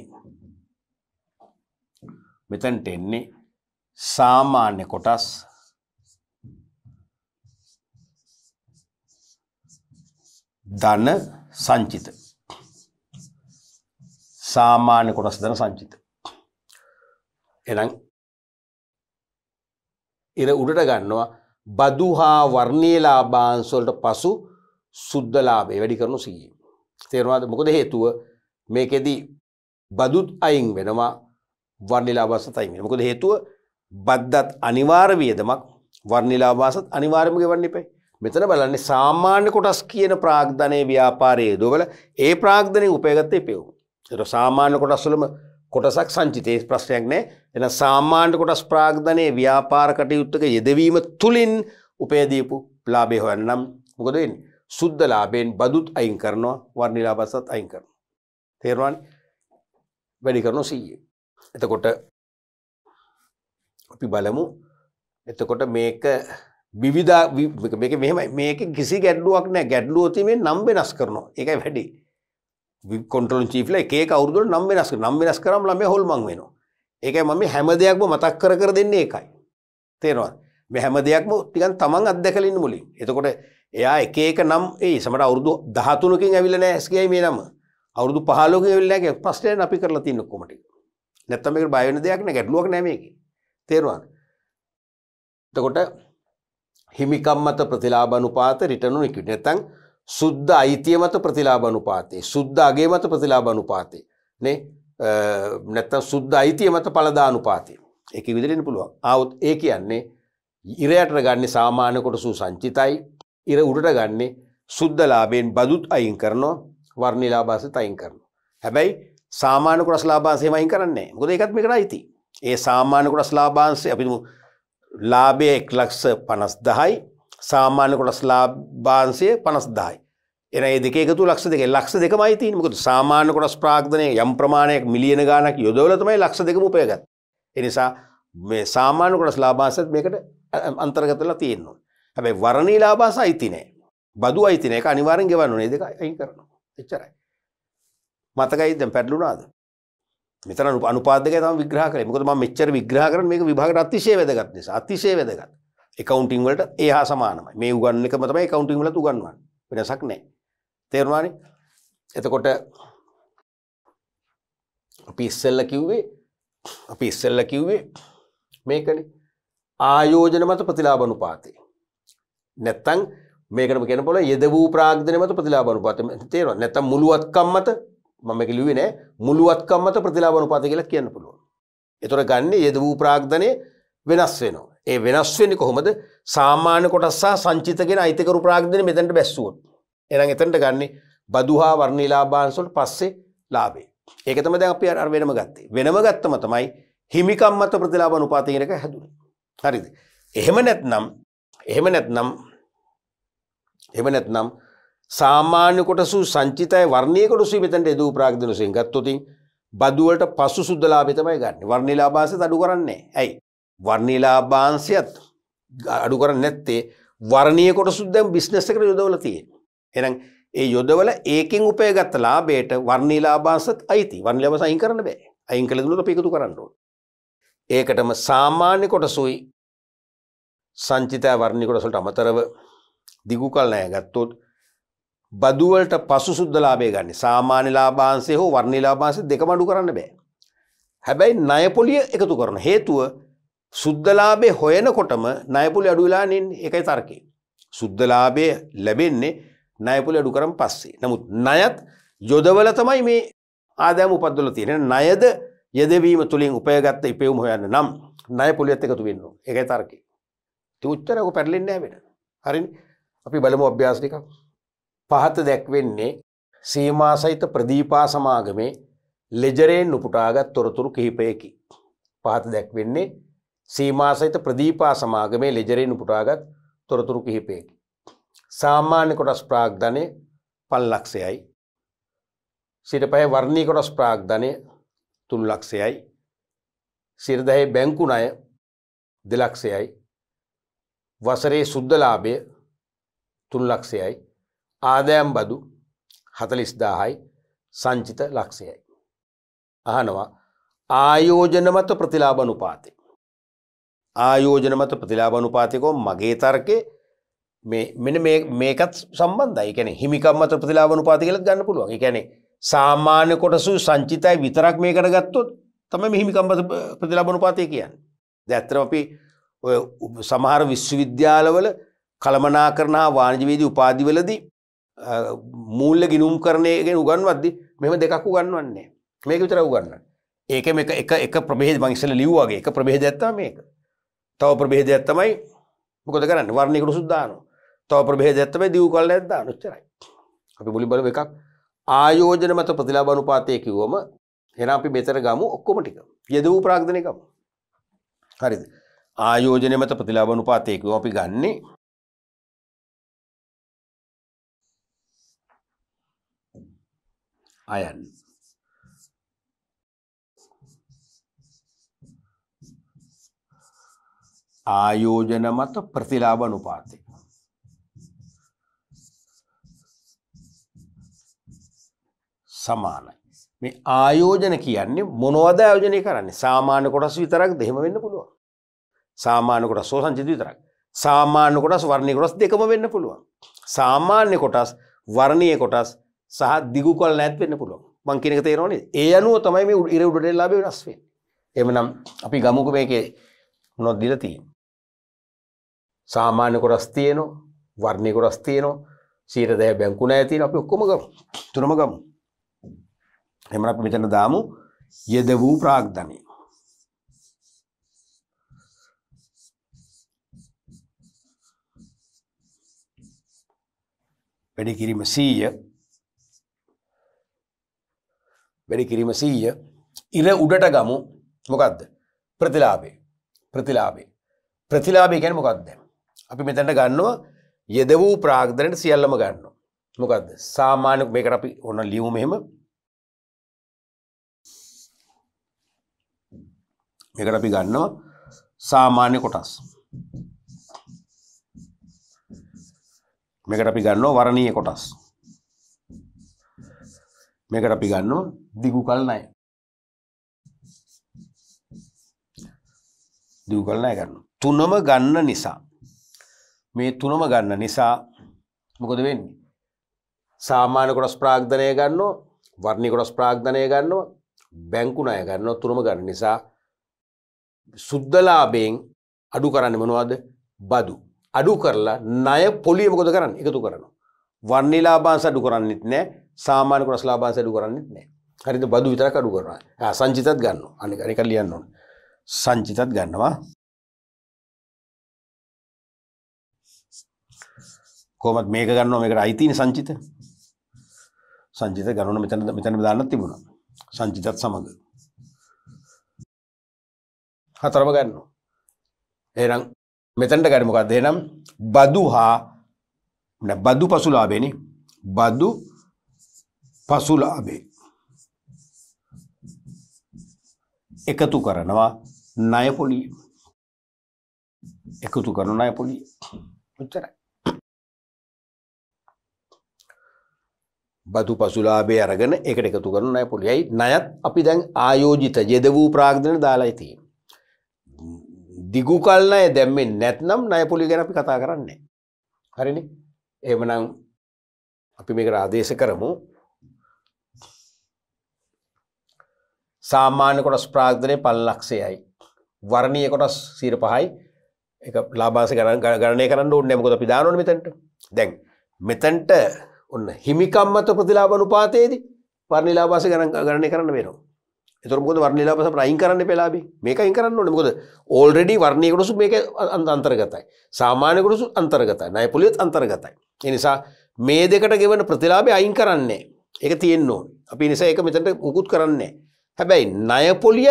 මෙතනට එන්නේ සාමාන්‍ය කොටස් ධන සංචිත. සාමාන්‍ය කොටස් ධන සංචිත. එනම් ඉර උඩට ගන්නවා බදු හා වර්ණීලාභාංශවලට පසු සුද්ධලාභය වැඩි කරනු සියීම. තේරවාද මොකද හේතුව මේකෙදී බදුත් අයින් වෙනවා වර්ණිලාබාස තයිමෙන මොකද හේතුව බද්දත් අනිවාර්ය වියදමක් වර්ණිලාබාසත් අනිවාර්යම ගෙවන්න ඉපයි මෙතන බලන්නේ සාමාන්‍ය කොටස් කියන ප්‍රාග්ධනයේ ව්‍යාපාරයේ දොවල ඒ ප්‍රාග්ධනයේ උපයගත්තේ පෙවුම ඒතර සාමාන්‍ය කොටස් වලම කොටසක් සංචිතේ ප්‍රශ්නයක් නෑ එන සාමාන්‍ය කොටස් ප්‍රාග්ධනයේ ව්‍යාපාර කටයුත්තක යෙදවීම තුලින් උපයදීපු ලාභය හොයන්න නම් මොකද වෙන්නේ සුද්ධ ලාභයෙන් බදුත් අයින් කරනවා වර්ණිලාභසත් අයින් කරනවා. තේරවානි වැඩි කරනවා සීය. එතකොට අපි බලමු එතකොට මේක විවිධා මේක මෙහෙමයි මේක කිසි ගැටලුවක් නෑ ගැටලුව තියෙන්නේ නම් වෙනස් කරනවා ඒකයි වැඩි කන්ට්‍රෝල් චීෆ්ලා එක එක අවුරුද්දවල නම් වෙනස් කරනවා නම් වෙනස් කරාම ළමයා හොල්මන් වෙනවා ඒකයි මම හැම දෙයක්ම මතක් කර කර දෙන්නේ ඒකයි තේරෙනවද මේ හැම දෙයක්ම ටිකන් තමන් අත්දැකලා ඉන්න මුලින්. එතකොට එයා එක එක නම් ඒ සමහර අවුරුදු 13කින් ඇවිල්ලා නැහැ SKI මේ නම. අවුරුදු 15කින් ඇවිල්ලා නැහැ ප්‍රශ්නයෙන් අපි කරලා තියෙන ඔක්කොම ටික. නැත්තම් මේකට බය වෙන දෙයක් නෑ ගැටලුවක් නෑ මේකේ. තේරුණාද? එතකොට හිමිකම් මත ප්‍රතිලාභනුපාත රිටර්න් ඔන් ඉක්විටි. නැත්තම් සුද්ධ අයිතිය මත ප්‍රතිලාභනුපාතේ. සුද්ධ අගේ මත ප්‍රතිලාභනුපාතේ. නේ? නැත්තම් සුද්ධ අයිතිය මත ඵලදානුපාතේ. ඒක විදිහට ඉන්න පුළුවන්. ආවොත් ඒ කියන්නේ ඉරයට ගන්නේ සාමානකොට සූ සංචිතයි ඉර උඩට ගන්නේ සුද්දලාබයෙන් බදුත් අයින් කරනවා වර්ණිලාබාස තයින් කරනවා. හැබැයි සාමානක රස්ලාබාන්සේමයින් කරන්නේ ගොද එකත් මේකට අයිති. ඒ සාමානක රස්ලාබාන්සේ අපි ලාබය එක් ලක්ස පනස් දහයි සාමානක රස්ලාබාන්සය පනස් දායි. එන දෙකතු ලක්ෂ දෙක ලක්ෂ දෙක මයිති මකද සාමානක රස් ප්‍රාග්ධනය යම් ප්‍රමාණයක් මිලියන ගානක් යොදවලතමයි ලක්ෂ දෙක උපයගත්. එනිසා මේ සාමානක රස්ලාබාන්සත් මේකට අන්තර්ගත වෙලා තියෙනවා. හැබැයි වරණී ලාභාස අයිති නෑ. බදු අයිති නෑ. ඒක අනිවාර්යෙන් ගෙවන්න ඕනේ. දෙක අයින් කරනවා. එච්චරයි. මතකයි දැන් පැටලුණාද? මෙතන අනුපාදකය තමයි විග්‍රහ කරේ. මොකද මම මෙච්චර විග්‍රහ කරන්නේ මේක විභාගයට අතිශය වැදගත් නිසා. අතිශය වැදගත්. එකවුන්ටින් වලට ඒ හා සමානමයි. මේ උගන්වන එකම තමයි එකවුන්ටින් වලත් උගන්වන්නේ. වෙනසක් නැහැ. තේරුණානේ? එතකොට අපි ඉස්සෙල්ලා කිව්වේ අපි ඉස්සෙල්ලා කිව්වේ මේකනේ ආයෝජන මත ප්‍රතිලාබනුපාතේ. නැත්තං මේකට කෙනපොල යෙද වූ ප්‍රාග්ධන මත ප්‍රතිලාබනුපාත තේර නැතම් මුළුවත්කම් මත මම කිලිුවේ නෑ මුළුවත්කම් මත ප්‍රතිලාබනුපාත කියලා කියන්න පුළුවන්. එතොට ගන්නේ යෙද වූ ප්‍රාග්ධනය වෙනස් වෙනවා. ඒ වෙනස්වෙනි කොහොමද සාමාන්‍ය කොටස්සා සංචිතගෙන අයිතකරු ප්‍රාග්ධන මෙතැට බැස්සුවත්. එනම් එතැට ගන්නේ බදුහා වර්ණීලාබාන්සොල් පස්සේ ලාබේ. ඒකතම දැ අපි අර වෙනම ගත්තේ. වෙනම ගත්තම තමයි හිමිකම් මත ප්‍රතිලාබනුපාතිගෙනක හැදුණේ. හරිද එහෙම නැත්නම් එහෙම නැත්නම් එහෙම නැත්නම් සාමාන්‍ය කොටසු සංචිතය වර්ණයේ කොටසු මෙතනට එදූ ප්‍රාග්ධනසෙන් ගත්තොතින් බදු වලට පසු සුද්ධලාභය තමයි ගන්න. වර්ණීලාභාංශයත් අඩු කරන්නේ ඇයි? වර්ණීලාභාංශයත් අඩු කරන්නේ නැත්තේ වර්ණීය කොටසුත් දැන් බිස්නස් එකට යොදවලා තියෙනවා. එහෙනම් ඒ යොදවල ඒකෙන් උපයගත්ත ලාභයට වර්ණීලාභාංශත් අයිති. වර්ණීලාභාංශ අයින් කරන්න බෑ. අයින් කළ දුන්නොත් අපි එකතු කරන්න ඕනේ. ඒකටම සාමාන්‍ය කොටසුයි සංචිතය වරණිකොට සොල්ට අමතරව දිගු කල් නෑ ගත්තොත් බදුවලට පසු සුද්දලාබේ ගන්න සාමාන්‍ය ලාබාන්සේ හෝ වර්ණි ලාබාන්සේ දෙක මඩු කරන්න බෑ. හැබැයි නයපොලිය එකතු කරන හේතුව සුද්දලාබේ හොයනකොටම නයපොලි අඩුවෙලා නින් එකයි තර්කේ. සුද්දලාබය ලැබෙන්නේ නයපොලි අඩු කරම් පස්සේ. නමුත් නයත් යොදවල තමයි මේ ආදෑම උපදවල තියෙන නයද යෙදවීම තුළින් උපයගත්ත ඉපයුම් හොයන්න නම් නයපොලියත් එකතු වෙන්න එකයි තර්කේ. උත්තරක පැටලෙන්න වෙන හරි අපි බලමු අභ්‍යාස්ටික පහත දැක්වෙන්නේ සීමා සහිත ප්‍රදීපා සමාගමේ ලෙජරයෙන් උපුටාගත් තොරතුරු කිහිපයකි පහත දැක්වෙන්නේ සීමා සහිත ප්‍රදීපා සමාගමේ ලෙජරයෙන් උපුටාගත් තොරතුරු කිහිපයකි සාමාන්‍ය කොටස් ප්‍රාග්ධනය පල්ලක්ෂයයි සිට පහ වර්ණී කොටස් ප්‍රාග්ධනය තුන් ලක්ෂයයි සිරදහේ බැංකුණය දෙලක්ෂයයි වසරේ සුද්දලාභය තුන්ලක්ෂයයි ආදයම් බදු හතලිස්දාහයි සංචිත ලක්ෂයයි. අහනවා ආයෝජන මත ප්‍රතිලාබනු පාතය. ආයෝජන මත ප්‍රතිලාබනු පාතිකෝ මගේ තර්කය මෙන මේකත් සම්බන්ධයි කැන හිමිකම් මත ප්‍රතිලාබනු පාතිකල ගන්න පුළුවන් එකැනෙ සාමාන්‍ය කොටසු සංචිතයි විතරක් මේකට ගත්තොත් තම මෙහිමිකම්බ ප්‍රතිලාබනු පාතය කියන්න. දැත්තරම අපි ඔය සමහර විශ්වවිද්‍යාලවල කළමනා කරන වාණජවේදී උපාදිවලදී මූල්ල ගිනුම් කරනයගෙන උගන්වද්දි මෙම දෙකක් උගන්වන්නේ මේක විතර උගන්න ඒක මේ එක එක ප්‍රබේද මංශල ලිව්වාගේ එක ප්‍රබේද ඇත්තා මේක තව ප්‍රබේද ඇත්තමයි මොකද කරන්න වර්ණයකට සුද්දානු තව ප්‍රබේද ඇත්තමයි දියූ කල්ල ඇත්දා නොච්චරයි අපි මුලින් බල එකක් ආයෝජන මත ප්‍රතිලාබනුපාතය කිව්වම එනම් අපි මෙතර ගමු ඔක්කොම ටික යෙද වූ ප්‍රාග්ධනයකම හරිද ආයෝජනය මත ප්‍රතිලාබ අනුපාතයකව අපි ගන්නේ අයන් ආයෝජන මත ප්‍රතිලාබ අනුපාතය සමානයි මේ ආයෝජන කියන්නේ මොනවද ආයෝජනය කරන්නේ සාමාන්‍ය කොටස් විතරක් දෙහෙම වෙන්න පුළුවන් සාමාන්‍ය කොටස් හෝ සංචිත විතරක්. සාමාන්‍ය කොටස් වර්ණීය කොටස් දෙකම වෙන්න පුළුවන්. සාමාන්‍ය කොටස් වර්ණීය කොටස් සහ දිගු කොළ නැත් වෙන්න පුළුවන්. මං කියන එක තේරෙනව නේද? ඒ අනුව තමයි මේ ඉර උඩට ලාභය වෙනස් වෙන්නේ. එහෙමනම් අපි ගමුකු මේකේ මොනවද දීලා තියෙන්නේ? සාමාන්‍ය කොටස් තියෙනවා, වර්ණීය කොටස් තියෙනවා, 110 බැංකු ණය තියෙනවා. අපි ඔක්කොම ගමු. තුනම ගමු. එහෙමනම් අපි මෙතන දාමු යද වූ ප්‍රාග්ධනය. වැඩි කිරීම සීය වැඩි කිරීම සීය ඉර උඩට ගමු මොකක්ද ප්‍රතිලාබේ ප්‍රතිලාබේ ප්‍රතිලාබේ ගැන මොකක්ද අපි මෙතැට ගන්නවා යෙද වූ ප්‍රාග්ධරයට සියල්ලම ගන්න මොකක්ද සාමානක මේකට අපි ඔන්න ලියුමහෙම මේකට අපි ගන්නවා සාමාන්‍ය කොටස් මේකට අපි ගන්නවා වරණීය කොටස්. මේකට අපි ගන්නවා දිගු කල් ණය. දිගු කල් ණය ගන්නවා. තුනම ගන්න නිසා මේ තුනම ගන්න නිසා මොකද වෙන්නේ? සාමාන්‍ය කොටස් ප්‍රාග්ධනය ගන්නවා, වර්ණීය කොටස් ප්‍රාග්ධනය ගන්නවා, බැංකු ණය ගන්නවා තුනම ගන්න නිසා සුද්ධලාභයෙන් අඩු කරන්නේ මොනවද? බදු. අඩු කරලා ණය පොලිය මොකද කරන්නේ? එකතු කරනවා. වර්ණී ලාභාංශ අඩු කරන්නේත් නැහැ. සාමාන්‍ය කුරස් ලාභාංශ අඩු කරන්නේත් නැහැ. හරිද? බදු විතරක් අඩු කරනවා. ආ සංචිතත් ගන්නවා. අනික අනික ලියන්න ඕනේ. සංචිතත් ගන්නවා. කොහොමද මේක ගන්නවා මේකට අයිතිනේ සංචිත. සංචිත ගණන මෙතන මෙතන දාන්නත් තිබුණා. සංචිතත් සමග. හතරම ගන්නවා. එහෙනම් මෙතැන්ට ගැඩමකක් දෙනම් බදු හා බදු පසුලාබෙන බදු පසුලාබේ එකතු කරනවා නයපොලී එකතු කරනු නයපොලී උච්චරයි බදු පසුලාබේ අරගෙන එකට එකතු කරනු නයපොලියයි නයත් අපි දැන් ආයෝජිත යෙද වූ ප්‍රාග්ධන දාලායිතිී දිගුකල්නය දැම්මෙන් නැත්නම් නයපොලි ගැන අපි කතා කරන්නේ. හරිනි එමනම් අපි මේකට ආදේශ කරමු සාමාන්‍ය කොටස් ප්‍රාග්ධනය පල්ලක්ෂයයි. වරණය කොටස් සීර පහයි එක ලාබාස ගණ ගණය කරන්න ඕන්න මොකද අපි දානොන මෙතැන්ට දැන් මෙතැන්ට ඔන්න හිමිකම්මත ප්‍රතිලාබ අනුපාතයේදී පරණි ලාබාස ගණය කරන්න වෙනවා. එතකොට මොකද වර්ණ විලාප සමර අයින් කරන්න පෙළාබේ මේක අයින් කරන්න ඕනේ මොකද ඕල්රෙඩි වර්ණීය කොටසු මේක අන්තර්ගතයි සාමාන්‍ය කොටසු අන්තර්ගතයි ණය පොලියත් අන්තර්ගතයි ඒ නිසා මේ දෙකට ගෙවන ප්‍රතිලාභය අයින් කරන්නේ ඒක තියෙන්න ඕනේ අපි නිසා ඒක මෙතනට මුකුත් කරන්නේ හැබැයි ණය පොලිය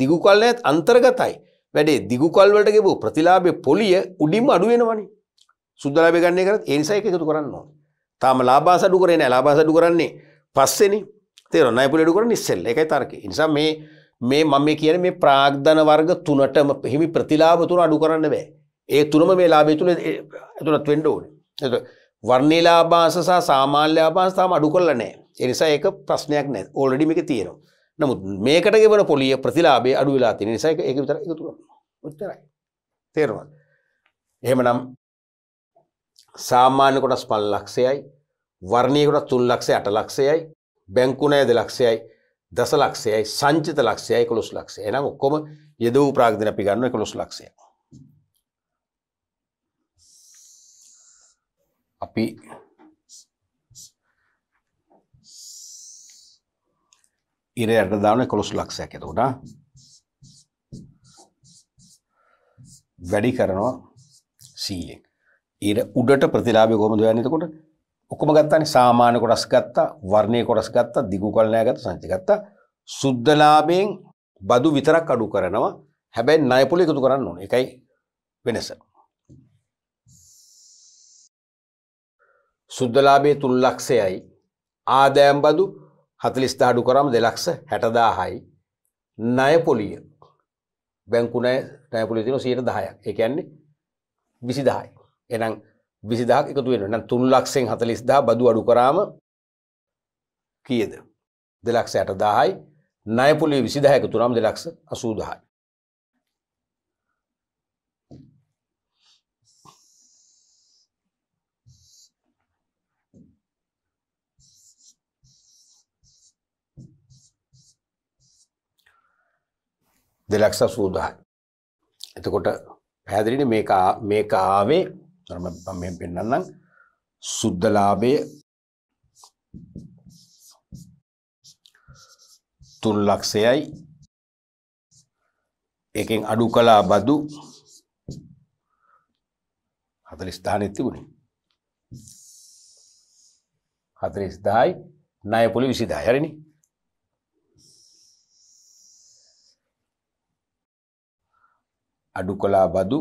දිගු කල් නැත් අන්තර්ගතයි වැඩේ දිගු කල් වලට ගෙවූ ප්‍රතිලාභයේ පොලිය උඩින්ම අඩු වෙනවනේ සුද්ධලාභය ගන්න එක කරත් ඒ නිසා ඒක එකතු කරන්න ඕනේ තාම ලාභාස අඩු කරේ නැහැ ලාභාස අඩු කරන්නේ පස්සේනේ තේරෙනවා ණය පොලි අඩු කරන්න ඉස්සෙල්ල. ඒකයි තර්කය. ඒ නිසා මේ මේ මම මේ කියන්නේ මේ ප්‍රාග්ධන වර්ග තුනටම හිමි ප්‍රතිලාභ තුන අඩු කරන්න බෑ. ඒ තුනම මේ ලාභය තුල තුනත් වෙන්න ඕනේ. එතකොට වර්ණී ලාභාංශ සහ සාමාන්‍ය ලාභාංශ තාම අඩු කරලා නැහැ. ඒ නිසා ඒක ප්‍රශ්නයක් නැහැ. ඕල්රෙඩි මේක තියෙනවා. නමුත් මේකට ගෙවන පොලිය ප්‍රතිලාභය අඩු වෙලා තියෙන නිසා ඒක විතර එකතු කරනවා. ඔච්චරයි. තේරුණාද? එහෙමනම් සාමාන්‍ය කොටස් 5 ලක්ෂයයි වර්ණීය කොටස් 3 ලක්ෂය 8 ලක්ෂයයි බැංකුනයද ලක්ෂයයි දස ලක්ෂයයි සංචිත ලක්ෂයයි කොළොස් ලක්ෂය නම් ඔක්කොම යෙද වූ ප්‍රාග්ධන පිගන්න කොළොස් ලක්ෂය අපි ඉර යට දාන කොළොස් ලක්ෂයක් ඇතුුණා වැඩි කරනවා සීයෙන් ඊට උඩට ප්‍රතිලාභය කොහොමද යන්නේ එතකොට ඔක්කොම ගත්තානි සාමාන්‍ය කොටස් ගත්තා වර්ණය කොටස් ගත්තා දිගු කල්නෑ ගත සංචි ගත්තා සුද්ධලාභයෙන් බදු විතරක් අඩු කරනවා හැබැයි ණයපොල එකතු කරන්න ඕනේ එකයි වෙනස සුද්ධලාභයේ 3 ලක්ෂයයි ආදායම් බදු 40000 අඩු කරාම 2 ලක්ෂ 60000යි ණයපොලිය බැංකු ණය ණයපොලිය තියෙනවා 10%ක් ඒ කියන්නේ 20000යි එහෙනම් විසිදහක් එකතු වෙන නම් තුන් ලක්ෂෙන් හතලිස්දා බදු අඩු කරාම කියද දෙලක්ෂ ඇට දාහයි නයපොලි විසිදහ එකතු නම් දෙලක්ෂ අසූදායි දෙලක්ෂ සූදායි එතකොට පැදිරිට මේක ආවේ එතනම මම මෙහෙම පෙන්නන්නම් සුද්ධලාභය තුන් ලක්ෂයයි එකෙන් අඩු කළා බදු හතලිස් දානෙත් තිබුණේ හතලිස් දායි ණය පොලි විසි දායි හරිනි අඩු කළා බදු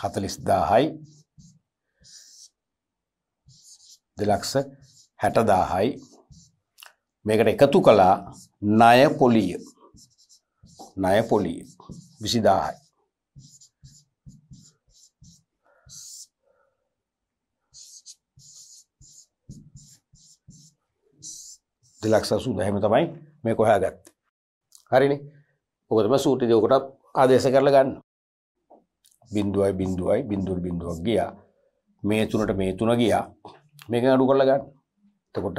හතලිස් දාහයි දෙලක්ෂ හැටදාහයි මේකට එකතු කලා නය පොලිය නය පොලිය විසිදාහයි දෙලක්ෂ සුදහම තමයි මේ කොහා ගත්ත හරිනි ඔකතම සූටි දෝකටත් ආදේශ කරල ගන්න බින්දුවයි බින්දුවයි බින්දුර බින්දුවක් ගියා මේ තුනට මේ තුන ගියා මේක අඩු කරලා ගන්න. එතකොට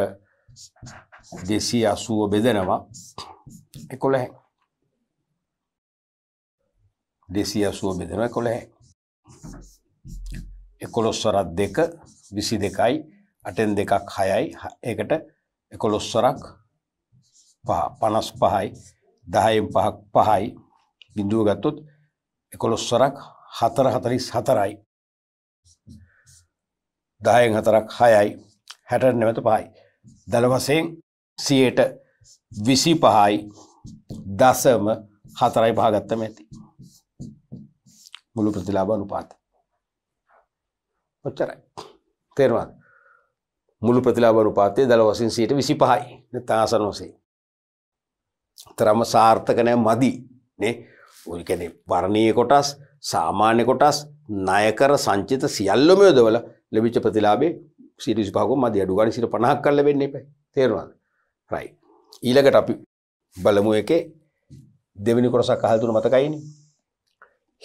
280 බෙදනවා 11. 280 බෙදනවා 11. 11 වරක් 2 22යි 8ෙන් 2ක් 6යි ඒකට 11 වරක් 5 55යි 10ෙන් 5ක් 5යි බිඳුව ගත්තොත් 11 වරක් 4 44යි දායෙන් හතරක් හයයි හැට නැවත පහයි. දළවසයෙන් සියයට විසි පහයි දසම හතරයි පහගත්තම ඇති. මුළු ප්‍රතිලාබ අනුපාත. ඔච්චරයි. තේරවාද. මුළු ප්‍රතිලාබ අනුපාතය දළවසින් සියයට විසි පහයි තාසන වසේ. තරම සාර්ථකනය මදි නේ ඔකැනෙ වරණය කොටස් සාමාන්‍ය කොටස් නයකර සංචිත සියල්ලොම යොදවල ලැබිච්ච ප්‍රතිලාභේ සිරිස් පහකම මදි අඩු ගානේ සිර 50ක් කරලා වෙන්න එපා. තේරුණාද? right. ඊළඟට අපි බලමු එකේ දෙවෙනි කොටසක් අහලා තුන මතකයිනේ.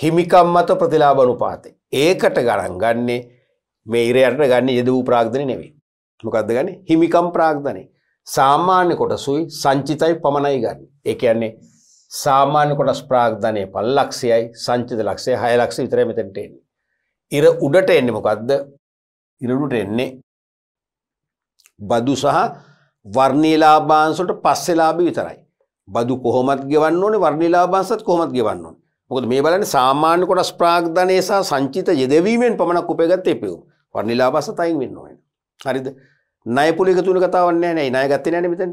හිමිකම් මත ප්‍රතිලාභ අනුපාතේ. ඒකට ගණන් ගන්නේ මේ ඉරයට ගන්න යෙද වූ ප්‍රාග්ධනය නෙවෙයි. මොකද්ද ගන්නේ? හිමිකම් ප්‍රාග්ධනය. සාමාන්‍ය කොටසුයි සංචිතයි පමණයි ගන්න. ඒ කියන්නේ සාමාන්‍ය කොටස් ප්‍රාග්ධනය 5 ලක්ෂයයි සංචිත ලක්ෂය 6 ලක්ෂ විතරයි මෙතනට එන්නේ. ඉර උඩට එන්නේ මොකද්ද? ඉරණුට එන්නේ. බදු සහ වර්ණීලාබාන්සට පස්සෙලාබි විතරයි. බදු කොහොමත් ගෙවන්න ඕනේ වර්ණීලාබාන්සත් කොහොමත් ගෙවන්න ඕනේ. මොකද මේ බලන්නේ සාමාන්‍ය කොටස් ප්‍රාග්ධනය සහ සංචිත යෙදවීමෙන් පමණක් උපයගත් එපියෝ. වර්ණීලාබාන්සත් අයින් වෙන්න ඕනේ. හරිද? ණය පුල එකතු වෙන කතාවක් නෑ නේ. ණය ගත්තේ නෑනේ මෙතෙන්.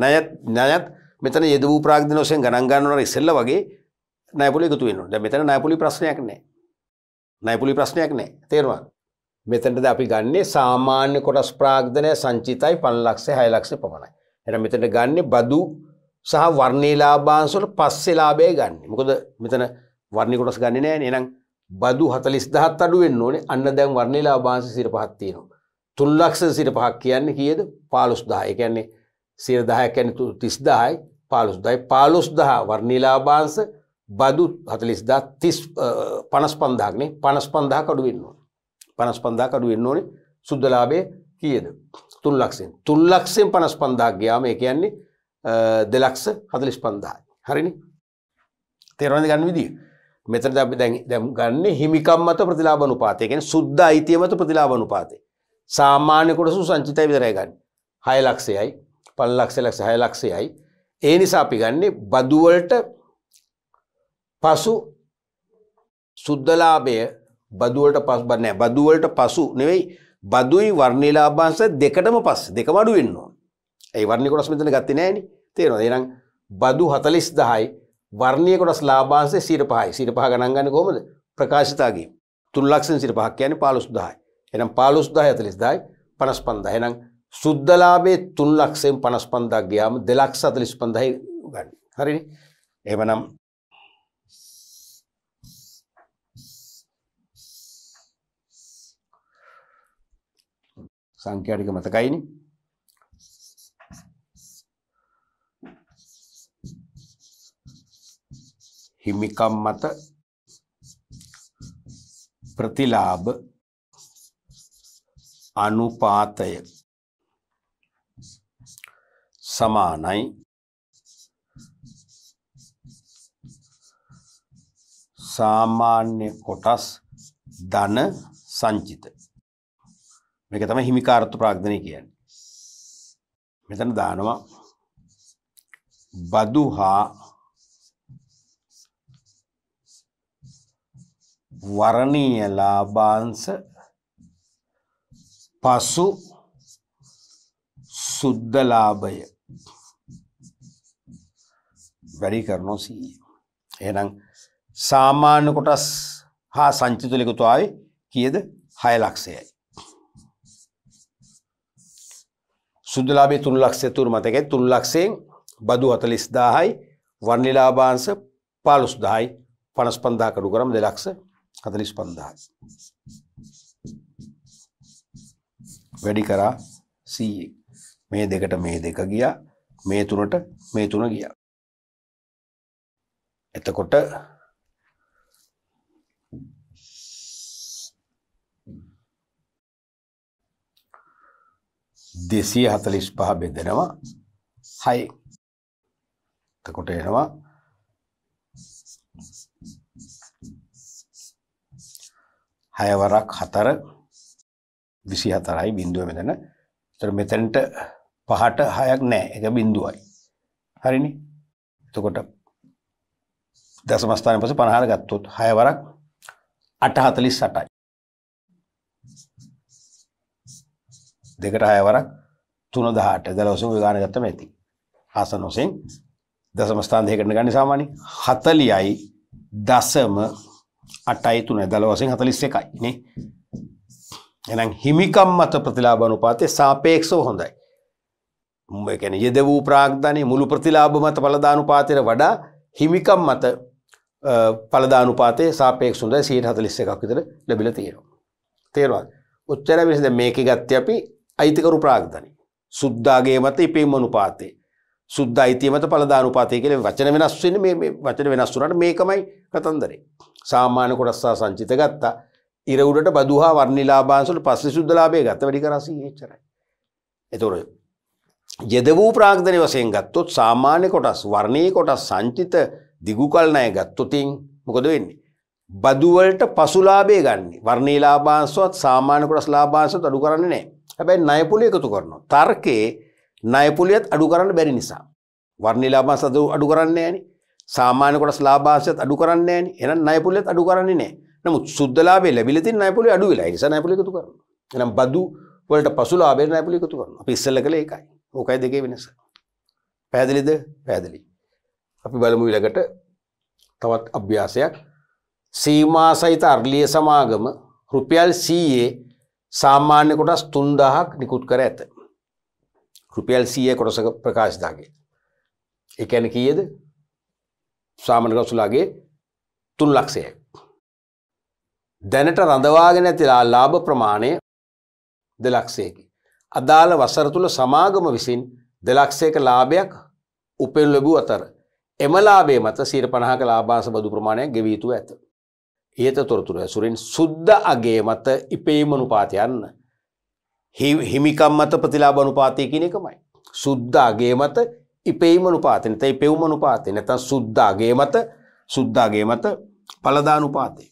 ණයත් ණයත් මෙතන යෙදවූ ප්‍රාග්ධන වශයෙන් ගණන් ගන්නවා ඉස්සෙල්ල වගේ ණය පුල එකතු වෙනවා. දැන් මෙතන ණය පුලි ප්‍රශ්නයක් නෑ. ණය පුලි ප්‍රශ්නයක් නෑ. තේරුණාද? මෙතනද අපි ගන්නේ සාමාන්‍ය කොටස් ප්‍රාග්ධනය සංචිතයි 5 6 පමණයි. එහෙනම් මෙතන ගන්නේ බදු සහ වර්ණීලාභාංශ වල පස්සේ ලාභය ගන්න. මොකද මෙතන වර්ණී කොටස් ගන්නේ නැහැ එහෙනම් බදු 40000ත් අඩු වෙන්න ඕනේ. අන්න දැන් වර්ණීලාභාංශ 105ක් තියෙනවා. 305ක් කියන්නේ කීයද? 15000. ඒ කියන්නේ 10010 කියන්නේ 30000යි 15000යි 15000 වර්ණීලාභාංශ බදු 40000 30 55000ක් නේ 55000ක් අඩු වෙන්න ඕනේ. පනස් පන්දාකඩු වෙන්න ඕනේ සුද්දලාභය කියද තුල්ලක්ෂෙන් තුල්ලක්ෂෙන් පනස් පන්දාක් ගයාම ඒ කියන්නේ දෙලක්ෂ හදලිස් පන්දායි හරිනි තේරවඳ ගන්න විදිිය මෙතන අපි දැම් ගන්න හිමිකම් මත ප්‍රතිලාබනු පාතයකෙන් සුද්ද අයිතිය මත ප්‍රතිලාබනු පාතේ සාමාන්‍යකොට සු සංචිතයි විදරය ගන්න හය ලක්ෂයයි පල්ලක්ෂ ලක්ෂ හය ලක්ෂයයි ඒ නිසා අපි ගන්නේ බදුවලට පසු සුද්දලාභය බදුවලට පස් බන්නේ බදුවලට පසු නෙවෙයි බදුයි වර්ණීලාභාංශ දෙකටම පස්සේ දෙකම අඩු වෙන්න ඕන. ඒ වර්ණීය කොටස් මෙතන ගත්තේ නෑනේ. තේරෙනවද? එහෙනම් බදු 40000යි වර්ණීය කොටස් ලාභාංශය 105යි. 105 ගණන් ගන්න කොහොමද? ප්‍රකාශිතාගේ. 3,105ක් කියන්නේ 15000යි. එහෙනම් 15010 40000යි 55000. එහෙනම් සුද්ධ ලාභයේ 3 ලක්ෂයෙන් 55000ක් ගියාම 2 ලක්ෂ 45000යි ගන්න. හරිනේ. එහෙමනම් සංඛ්‍යා ටික මතකයිනේ. හිමිකම් මත ප්‍රතිලාභ අනුපාතය සමානයි සාමාන්‍ය කොටස් ධන සංචිත මේක තමයි හිමිකාරත්ව ප්‍රාග්ධනය කියන්නේ. මෙතන දානවා බදු හා වරණීය ලාභාංශ පසු සුද්ධ ලාභය වැඩි කරනවා 100. එහෙනම් සාමාන්‍ය කොටස් හා සංචිත ලිඛිතවයි කීයද 6 ලක්ෂයයි. සුද්දලාබේ තුන්ලක්ෂය තුර මතකයි තුන්ලක්ෂයෙන් බදු හතලිස් දාහයි වර්නිලාබාන්ස පාලුස් දායි පනස් පන්දා කඩු කරම දෙලක්ෂ හතලිස් පන්දායි. වැඩි කරා සීයේ මේ දෙකට මේ දෙක ගියා මේ තුනට මේ තුන ගියා. එතකොට දෙසිය හතලිස් පහ බෙදෙනවා හයි තකොට එනවා හයවරක් හතර විසි හතරයි බින්දුව මෙතන තර මෙතැන්ට පහට හයක් නෑ එක බින්දුවයි හරිනි එතකොට දසමස්ථාන පස පණහර ගත්තොත් හයවරක් අට හතලිස් සටයි දෙකට හයවරක් තුන දහට දලවසුන් ගාන ගත්තම ඇති ආසන වසයෙන් දසම ස්ථාන දෙකකට ගන්න සාමාන්‍ය 40යි දසම 8යි 3 දලවසෙන් 41යි නේ එහෙනම් හිමිකම් මත ප්‍රතිලාභ අනුපාතය සාපේක්ෂව හොඳයි ඒ කියන්නේ යෙදවූ ප්‍රාග්ධනයේ මුළු ප්‍රතිලාභ මත ඵලදානුපාතයට වඩා හිමිකම් මත ඵලදානුපාතයේ සාපේක්ෂ හොඳයි 141ක් විතර ලැබිලා තියෙනවා තේරුණාද උච්චාරය විශේෂ මේකේ ගත්තේ අපි අයිතිකරු ප්‍රාග්ධනි. සුද්දාගේ මත ඉපීම අනුපාතේ. සුද්ද අයිතිය මත පලදානුපාතය කියල වචන වෙනස් වෙන මේ වචන වෙනස් වුනට මේකමයි කතන්දරේ. සාමාන්‍ය කොටස්සා සංචිත ගත්තා ඉරවුඩට බදහා වර්ණිලාබාන්සුල පස්සෙ සුද්දලාබේ ගත වැඩි කරසී ඒච්චරයි. එතුර යෙද වූ ප්‍රාග්ධනය වසයෙන් ගත්තොත් සාමාන්‍ය කොටස් වර්ණය කොටස් සංචිත දිගුකල්නය ගත්තොතින් මොකද වෙන්නේ. බදුවලට පසුලාබේ ගන්නේ වර්ණීලාබාන්සුවත් සාමාන්‍ය කොටස් ලාබාන්සුත් අඩු කරන්නේ නෑ හැබැයි නයපුලිය එකතු කරනවා. තර්කේ නයපුලියත් අඩු කරන්න බැරි නිසා. වර්ණිලාභා සතු අඩු කරන්නේ ඇනි සාමාන්‍ය කොටස් ලාභාසයත් අඩු කරන්නේ ඇනි එහෙනම් නයපුලියත් අඩු කරන්නේ නැහැ. නමුත් සුද්ධලාභේ ලැබිලා තියෙන නයපුලිය අඩු වෙලා. ඒ නිසා නයපුලිය එකතු කරනවා. එහෙනම් බදු වලට පසු ලාභේ නයපුලිය එකතු කරනවා. අපි ඉස්සෙල්ලා කළේ ඒකයි. ඕකයි දෙකේ වෙනස. පැහැදිලිද? පැහැදිලි. අපි බලමු ඊළඟට තවත් අභ්‍යාසයක් සීමා සහිත අර්ලිය සමාගම රුපියල් 100 සාමාන්‍ය කොටස් තුන්දහක් නිකුත් කර ඇත. රුපියල් සීය කොටසක ප්‍රකාශදාගේ. එකැන කියද සාමන කසුලාගේ තුන් ලක්ෂය. දැනට රඳවාගෙන ඇතිලා ලාභ ප්‍රමාණය දෙලක්ෂයකි. අදාළ වසර තුළ සමාගම විසින් දෙලක්ෂයක ලාභයක් උපෙන් ලැබූ අතර එම ලාබේ මත සීර පණහක ලාබාස බදු ප්‍රමාණයක් ගෙවීතු ඇත. ඉහත තොරතුර ඇසුරින් සුද්ධ අගේ මත ඉපේමනුපාතයන්න හිමිකම් මත ප්‍රතිලාබනුපාතය කියන එකමයි. සුද්ධාගේ මත ඉපේමනුපාතය නැත ඉපෙව්මනුපාතය නැත සුද්ධාගේ මත සුද්ධාගේ මත පලදානුපාතය.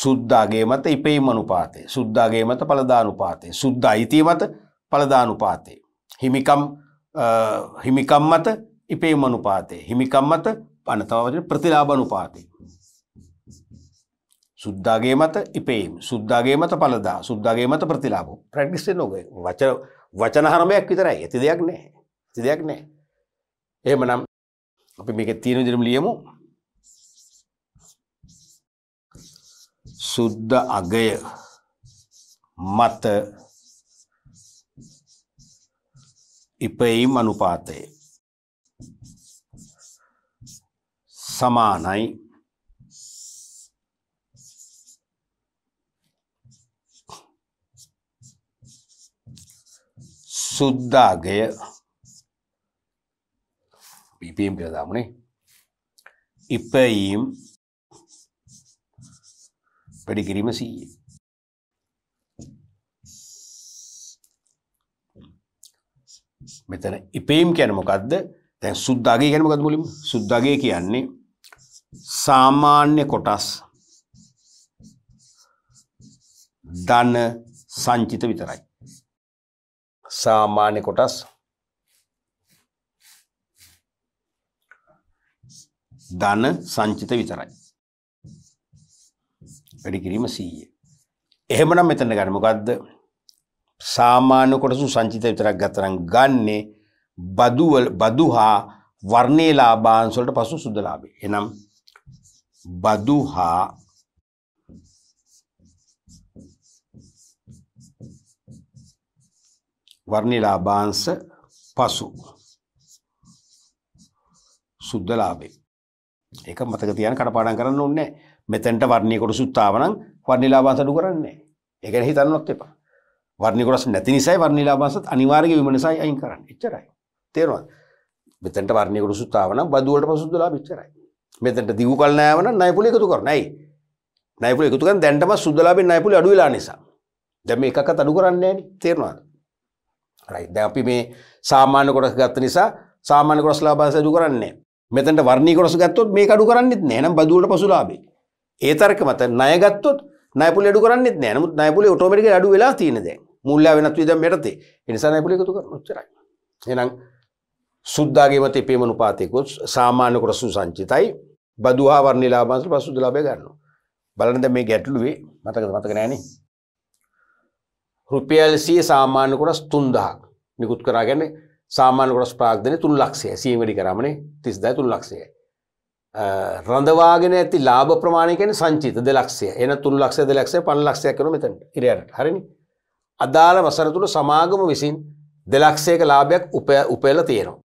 සුද්ධාගේ මත ඉපේමනුපාතය සුද්ධාගේ මත පලදානුපාතය සුද්ධ අයිතිය මත පලදානුපාතය. හිමිකම් හිමිකම් මත ඉපේමනුපාතය හිමිකම් මත පනතවන ප්‍රතිලාබනුපාතය. සුද්දාගේ මත ඉපේම් සුද්දාගේ මත පලදා සුද්දාගේ මත ප්‍රතිලාබ ප්‍රක්ටිස් නොග වච වචනහරමයක් විතරයි ඇති දෙයක් නෑ ඇති දෙයක් නෑ එහෙම නම් අපි මේක තියෙන දිරම ලියමු සුද්ධ අගය මත ඉපයිම් අනුපාතය සමානයි සුද්දාගය ඉපීම් කියදාමනේ ඉපයීම් වැඩිකිරීම සීය මෙතන ඉපීම් කැනමොකක්ද තැන් සුද්දාගේ කැනමකත් මුලින් සුද්දාගේ කියන්නේ සාමාන්‍ය කොටස් ධන සංචිත විතරයි සාමාන්‍ය කොටස් ධන සංචිත විතරයි. වැඩි කිරීම 100. එහෙමනම් මෙතන ගන්න මොකද්ද? සාමාන්‍ය කොටසු සංචිත විතරක් ගත්තනම් ගන්නේ බදු බදුහා වර්ණේ ලාභාංශ වලට පසු සුද්ධ ලාභේ. එනම් බදුහා වර්ණිලාභාංශ පසු සුද්ධ ලාභේ. ඒක මතක තියාගෙන කඩපාඩම් කරන්න ඕනේ මෙතෙන්ට වර්ණී කොටසුත් ආවනම් වර්ණිලාභාංශ අඩු කරන්නේ නැහැ. ඒක ගැන හිතන්නවත් එපා. වර්ණී කොටස් නැති නිසායි වර්ණිලාභාංශත් අනිවාර්යයෙන් විමනසයි අයින් කරන්න. එච්චරයි. තේරෙනවද? මෙතෙන්ට වර්ණී කොටසුත් ආවනම් බදු වලට පසුද්ධ ලාභ එච්චරයි. මෙතෙන්ට දිගු කල් නැවනම් ණයපුලි එකතු කරන. ඇයි? ණයපුලි එකතු කරන් දැන්ටම සුද්ධ ලාභේ ණයපුලි අඩු වෙලා නිසා. දැන් මේ එකක්වත් අඩු කරන්නේ නැහැ නේ. තේරෙනවද? රයිද අපි මේ සාමාන්‍ය කොටස් ගත්ත නිසා සාමාන්‍ය කොටස් ලාභාංශ අඩු කරන්නේ මෙතනට වර්ණී කොටස් ගත්තොත් මේක අඩු කරන්නේත් නෑ නම් බදුවලට පසු ලාභේ ඒ තර්ක මත ණය ගත්තොත් ණය පුලි අඩු කරන්නේත් නෑ නමුත් ණය පුලි ඔටෝමැටිකලි අඩු වෙලා තියෙන දැන් මූල්‍ය වෙනත් විදිහ මෙරතේ ඒ නිසා ණය පුලි එකතු කරන ඔච්චරයි එහෙනම් සුද්දාගේ මත ඉපේම අනුපාතයකොත් සාමාන්‍ය කොටස් සංචිතයි බදුහා වර්ණී ලාභාංශ පසු සුද්ද ලාභය ගන්නවා බලන්න දැන් මේ ගැටලුවේ මතකද මතක නෑනේ රුපියල් සිය සාමාන්‍ය කොටස් තුන්දහක් නිකුත් කරාගැන සාමාන්‍ය කොටස් ප්‍රාග්ධනය තුන් ලක්ෂය සියෙන් වැඩි කරමනේ තිස්දයි තුන් ලක්ෂය. රඳවාගෙන ඇති ලාභ ප්‍රමාණයකන සංචිත දෙලක්ෂය එන තුන් ලක්ෂ දෙලක්ෂය පන් ලක්ෂය කරන මෙතැන් ඉරයට හරිනි අදාළ වසර තුළ සමාගම විසින් දෙලක්ෂයක ලාභයක් උපය උපයල තියෙනවා.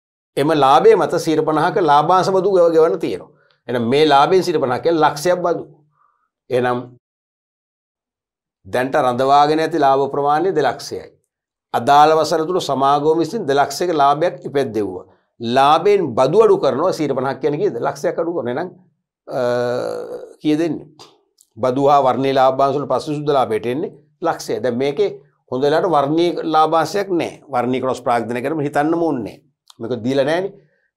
එම ලාබේ මත සීරපනහක ලාබාසබදු ගව ගෙවන තියෙනවා. එන මේ ලාබෙන් සිරපනහක ලක්ෂයක් බදු. එනම් දැන්ට රඳවාගෙන ඇති ලාභ ප්‍රමාණය දෙලක්ෂයයි. අදාළ වසර තුළ සමාගම විසින් දෙලක්ෂයක ලාභයක් ඉපැත් දෙව්වා. ලාභයෙන් බදු අඩු කරනවා සීට පනහක් කියන කියද ලක්ෂයක් අඩු කරන නම් කිය දෙන්නේ. බදවා වර්ණය ලාබාන්සුල පස්සුද ලාබයට එන්නේ ලක්ෂය දැ මේකේ හොඳලාට වර්ණී ලාබාසයක් නෑ වර්ණී කොස් ප්‍රාග්ධන කරම හිතන්න ඕන්නේ මේක දීල නෑන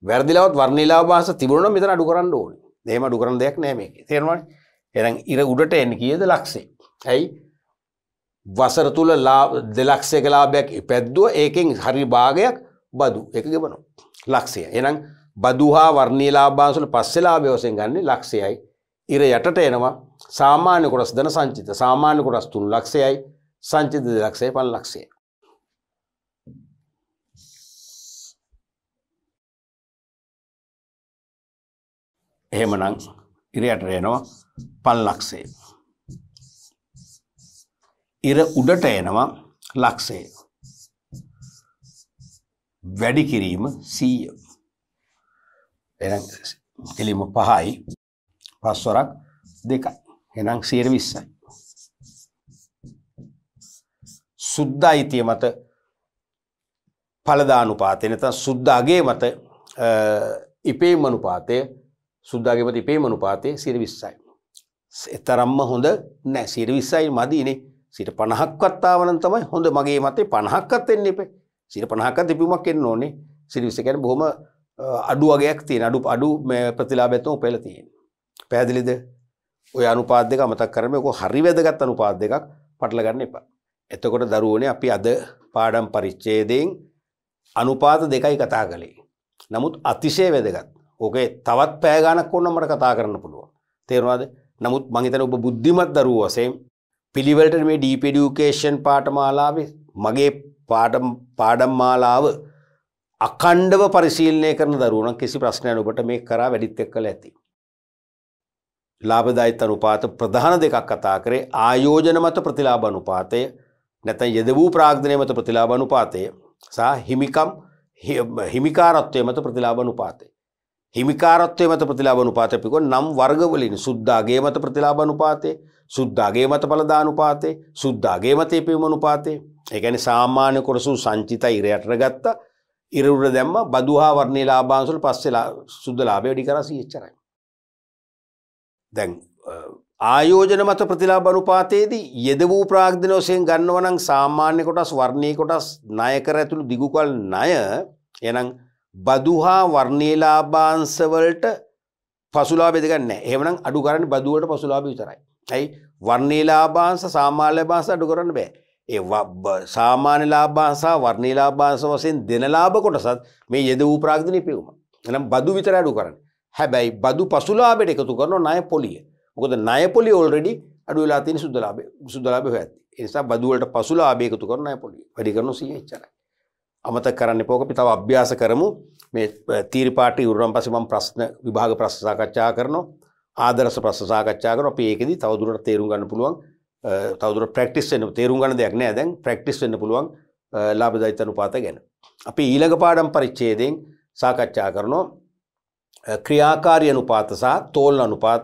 වැරදිලවත් වර්ණී ලාබාස තිබුණ මෙතන අඩු කරන්න ඕන දෙම අඩු කරන දෙයක් නෑ මේක තේරවා එරන් ඉර උඩට එන්න කියද ලක්සේ ඇයි වසර තුළ ලා දෙලක්ෂයක ලාභයක් පැද්දුව ඒකෙන් හරි භාගයක් බදු එක ගෙබනවා. ලක්ෂය එනම් බදුහා වර්ණී ලාභාසුල පස්සෙලාභයෝසයෙන් ගන්නේ ලක්ෂයයි. ඉර යටට එනවා සාමාන්‍ය කොටස් දන සංචිත සාමාන්‍ය කොටස් තුන් ලක්ෂයයි සංචිත දෙලක්ෂය පන් ලක්ෂය. එහෙමනම් ඉරයටට එනවා පල් ලක්ෂේ. ඉර උඩට එනවා ලක්ෂය. වැඩි කිරීම සීය. එනම් කෙලිම පහයි පස්වරක් දෙකයි. එනම් සීර විස්සයි. සුද්ධ අයිතිය මත පලදානුපාතය නැත්නම් සුද්ධාගේ මත ඉපේම අනුපාතය සුද්ධාගේ මත ඉපේම අනුපාතය 20යි. ඒ තරම්ම හොඳ නැහැ 20යි මදිනේ. සිට පණහක්වත්තාවන තමයි හොඳ මගේ මතේ පණහක්කත් එන්න එපේ සිට පණහක්ක දෙපිමක් එන්න ඕනේ සිරිවිස ගැන බොහොම අඩු වගේයක් තියෙන අඩු අඩු ප්‍රතිලාභයත්ම උපයලා තියෙන. පැහැදිලිද? ඔය අනුපාත දෙක අමතක කරම ඔක හරි වැදගත් අනුපාත දෙකක් පටල ගන්න එපා. එතකොට දරුවනේ අපි අද පාඩම් පරිච්ඡේදයෙන් අනුපාත දෙකයි කතා කළේ. නමුත් අතිශය වැදගත්. ඕකේ තවත් පැය ගණක් ඕනම කතා කරන්න පුළුවන්. තේරුණාද? නමුත් මං හිතන්නේ ඔබ බුද්ධිමත් දරුවෝ වශයෙන් පිළිවෙලට මේ ඩීප ඩියුකේෂන් පාඨමාලාවේ මගේ පාඩම් පාඩම් මාලාව අඛණ්ඩව පරිශීලනය කරන දරුවෝ නම් කිසි ප්‍රශ්නයක් ඔබට මේ කරා වැඩිත් එක්කලා ඇති. ලාභදායීත්ව අනුපාත ප්‍රධාන දෙකක් කතා කරේ ආයෝජන මත ප්‍රතිලාභ අනුපාතය නැත්නම් යද වූ ප්‍රාග්ධනය මත ප්‍රතිලාභ අනුපාතය සහ හිමිකම් හිමිකාරත්වය මත ප්‍රතිලාභ අනුපාතය. හිමිකාරත්වය මත ප්‍රතිලාභ අනුපාතය පිකුව නම් වර්ගවලින් සුද්දාගේ මත ප්‍රතිලාභ අනුපාතය සුද්දාගේමතඵලදානුපාතේ සුද්දාගේමතේ පිවමනුපාතේ ඒකැන සාමාන්‍ය කොරසු සංචිත ඉරයටට ගත්ත ඉරවුර දැම්ම බදුහා වරණය ලාබාන්සුල් පස්සෙලා සුද්දලාබය ඩි කරසි එච්චරයි. දැන් ආයෝජන මත ප්‍රතිලා බනුපාතයේදී යෙද වූ ප්‍රාග්ධන වසයෙන් ගන්නවනං සාමාන්‍ය කොටස් වර්ණය කොටස් නායකර ඇතුළු දිගුකල් නය එනම් බදුහා වර්ණේලාබාන්සවලට පසුලා බෙදගන්න එහමනම් අඩු කරන්න බදුවට පසුලාබ විතරයි. ඇයි වර්ණීලාබාංස සාමාන්‍ය බාස අඩු කරන්න බෑ. ඒ සාමාන්‍ය ලාබාසා වර්ණීලාබාස වසයෙන් දෙන ලාබ කොටසත් මේ යෙද වූ ප්‍රාග්ධනය පිවුම. එනම් බදු විතර අඩු කරන්න. හැබැයි බදු පසුලාබෙට එකතු කරන නය පොලිය. මොකද නය පොලි ඔල්රෙඩි අඩු වෙලා තියෙන සුද්දලාභය සුද්දලාභය හොයත්. ඒ නිසා බදුවලට පසුලාභය එකතු කරන අය පොලිය. වැඩි කරන 100 එච්චරයි. අමතක කරන්න එපා. අපි තව අභ්‍යාස කරමු. මේ තීරපාටි ඉවරන් පස්සේ මම ප්‍රශ්න විභාග ප්‍රශ්න සාකච්ඡා කරනවා. ආදරස ප්‍රශ්න සාකච්ඡා කරනවා අපි ඒකෙදි තවදුරටත් තේරුම් ගන්න පුළුවන් තවදුරට ප්‍රැක්ටිස් වෙන්න තේරුම් ගන්න දෙයක් නෑ දැන් ප්‍රැක්ටිස් වෙන්න පුළුවන් ලාභදායිත අනුපාත ගැන. අපි ඊළඟ පාඩම් පරිච්ඡේදයෙන් සාකච්ඡා කරනවා ක්‍රියාකාරී අනුපාත සහ තෝල් අනුපාත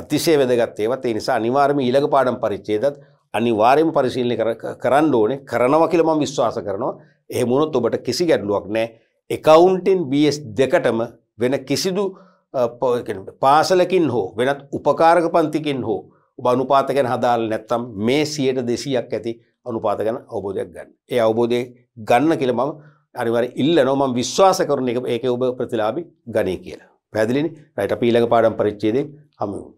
අතිශය වැදගත් ඒවා. ඒ නිසා අනිවාර්යයෙන්ම ඊළඟ පාඩම් පරිච්ඡේදත් අනිවාර්යයෙන්ම පරිශීලනය කරන්න ඕනේ. කරනවා කියලා මම විශ්වාස කරනවා. එහෙම වුණොත් ඔබට කිසි ගැටලුවක් නැහැ. accounting BS දෙකටම වෙන කිසිදු පාසලකින් හෝ වෙනත් උපකාරක පන්තිකින් හෝ ඔබ අනුපාත ගැන හදාල් නැත්තම් මේ සියයට දෙසියක් ඇති අනුපාත ගැන අවබෝධයක් ගන්න. ඒ අවබෝධය ගන්න කියල මම අනිවර ඉල්ල නොමම් විශ්වාස කරන එක ඒක ඔබ ප්‍රතිලාබි ගනය කියලා. පැදිලිනි රයිට පීලක පාඩම් පරිච්චේදෙන් හමුවු.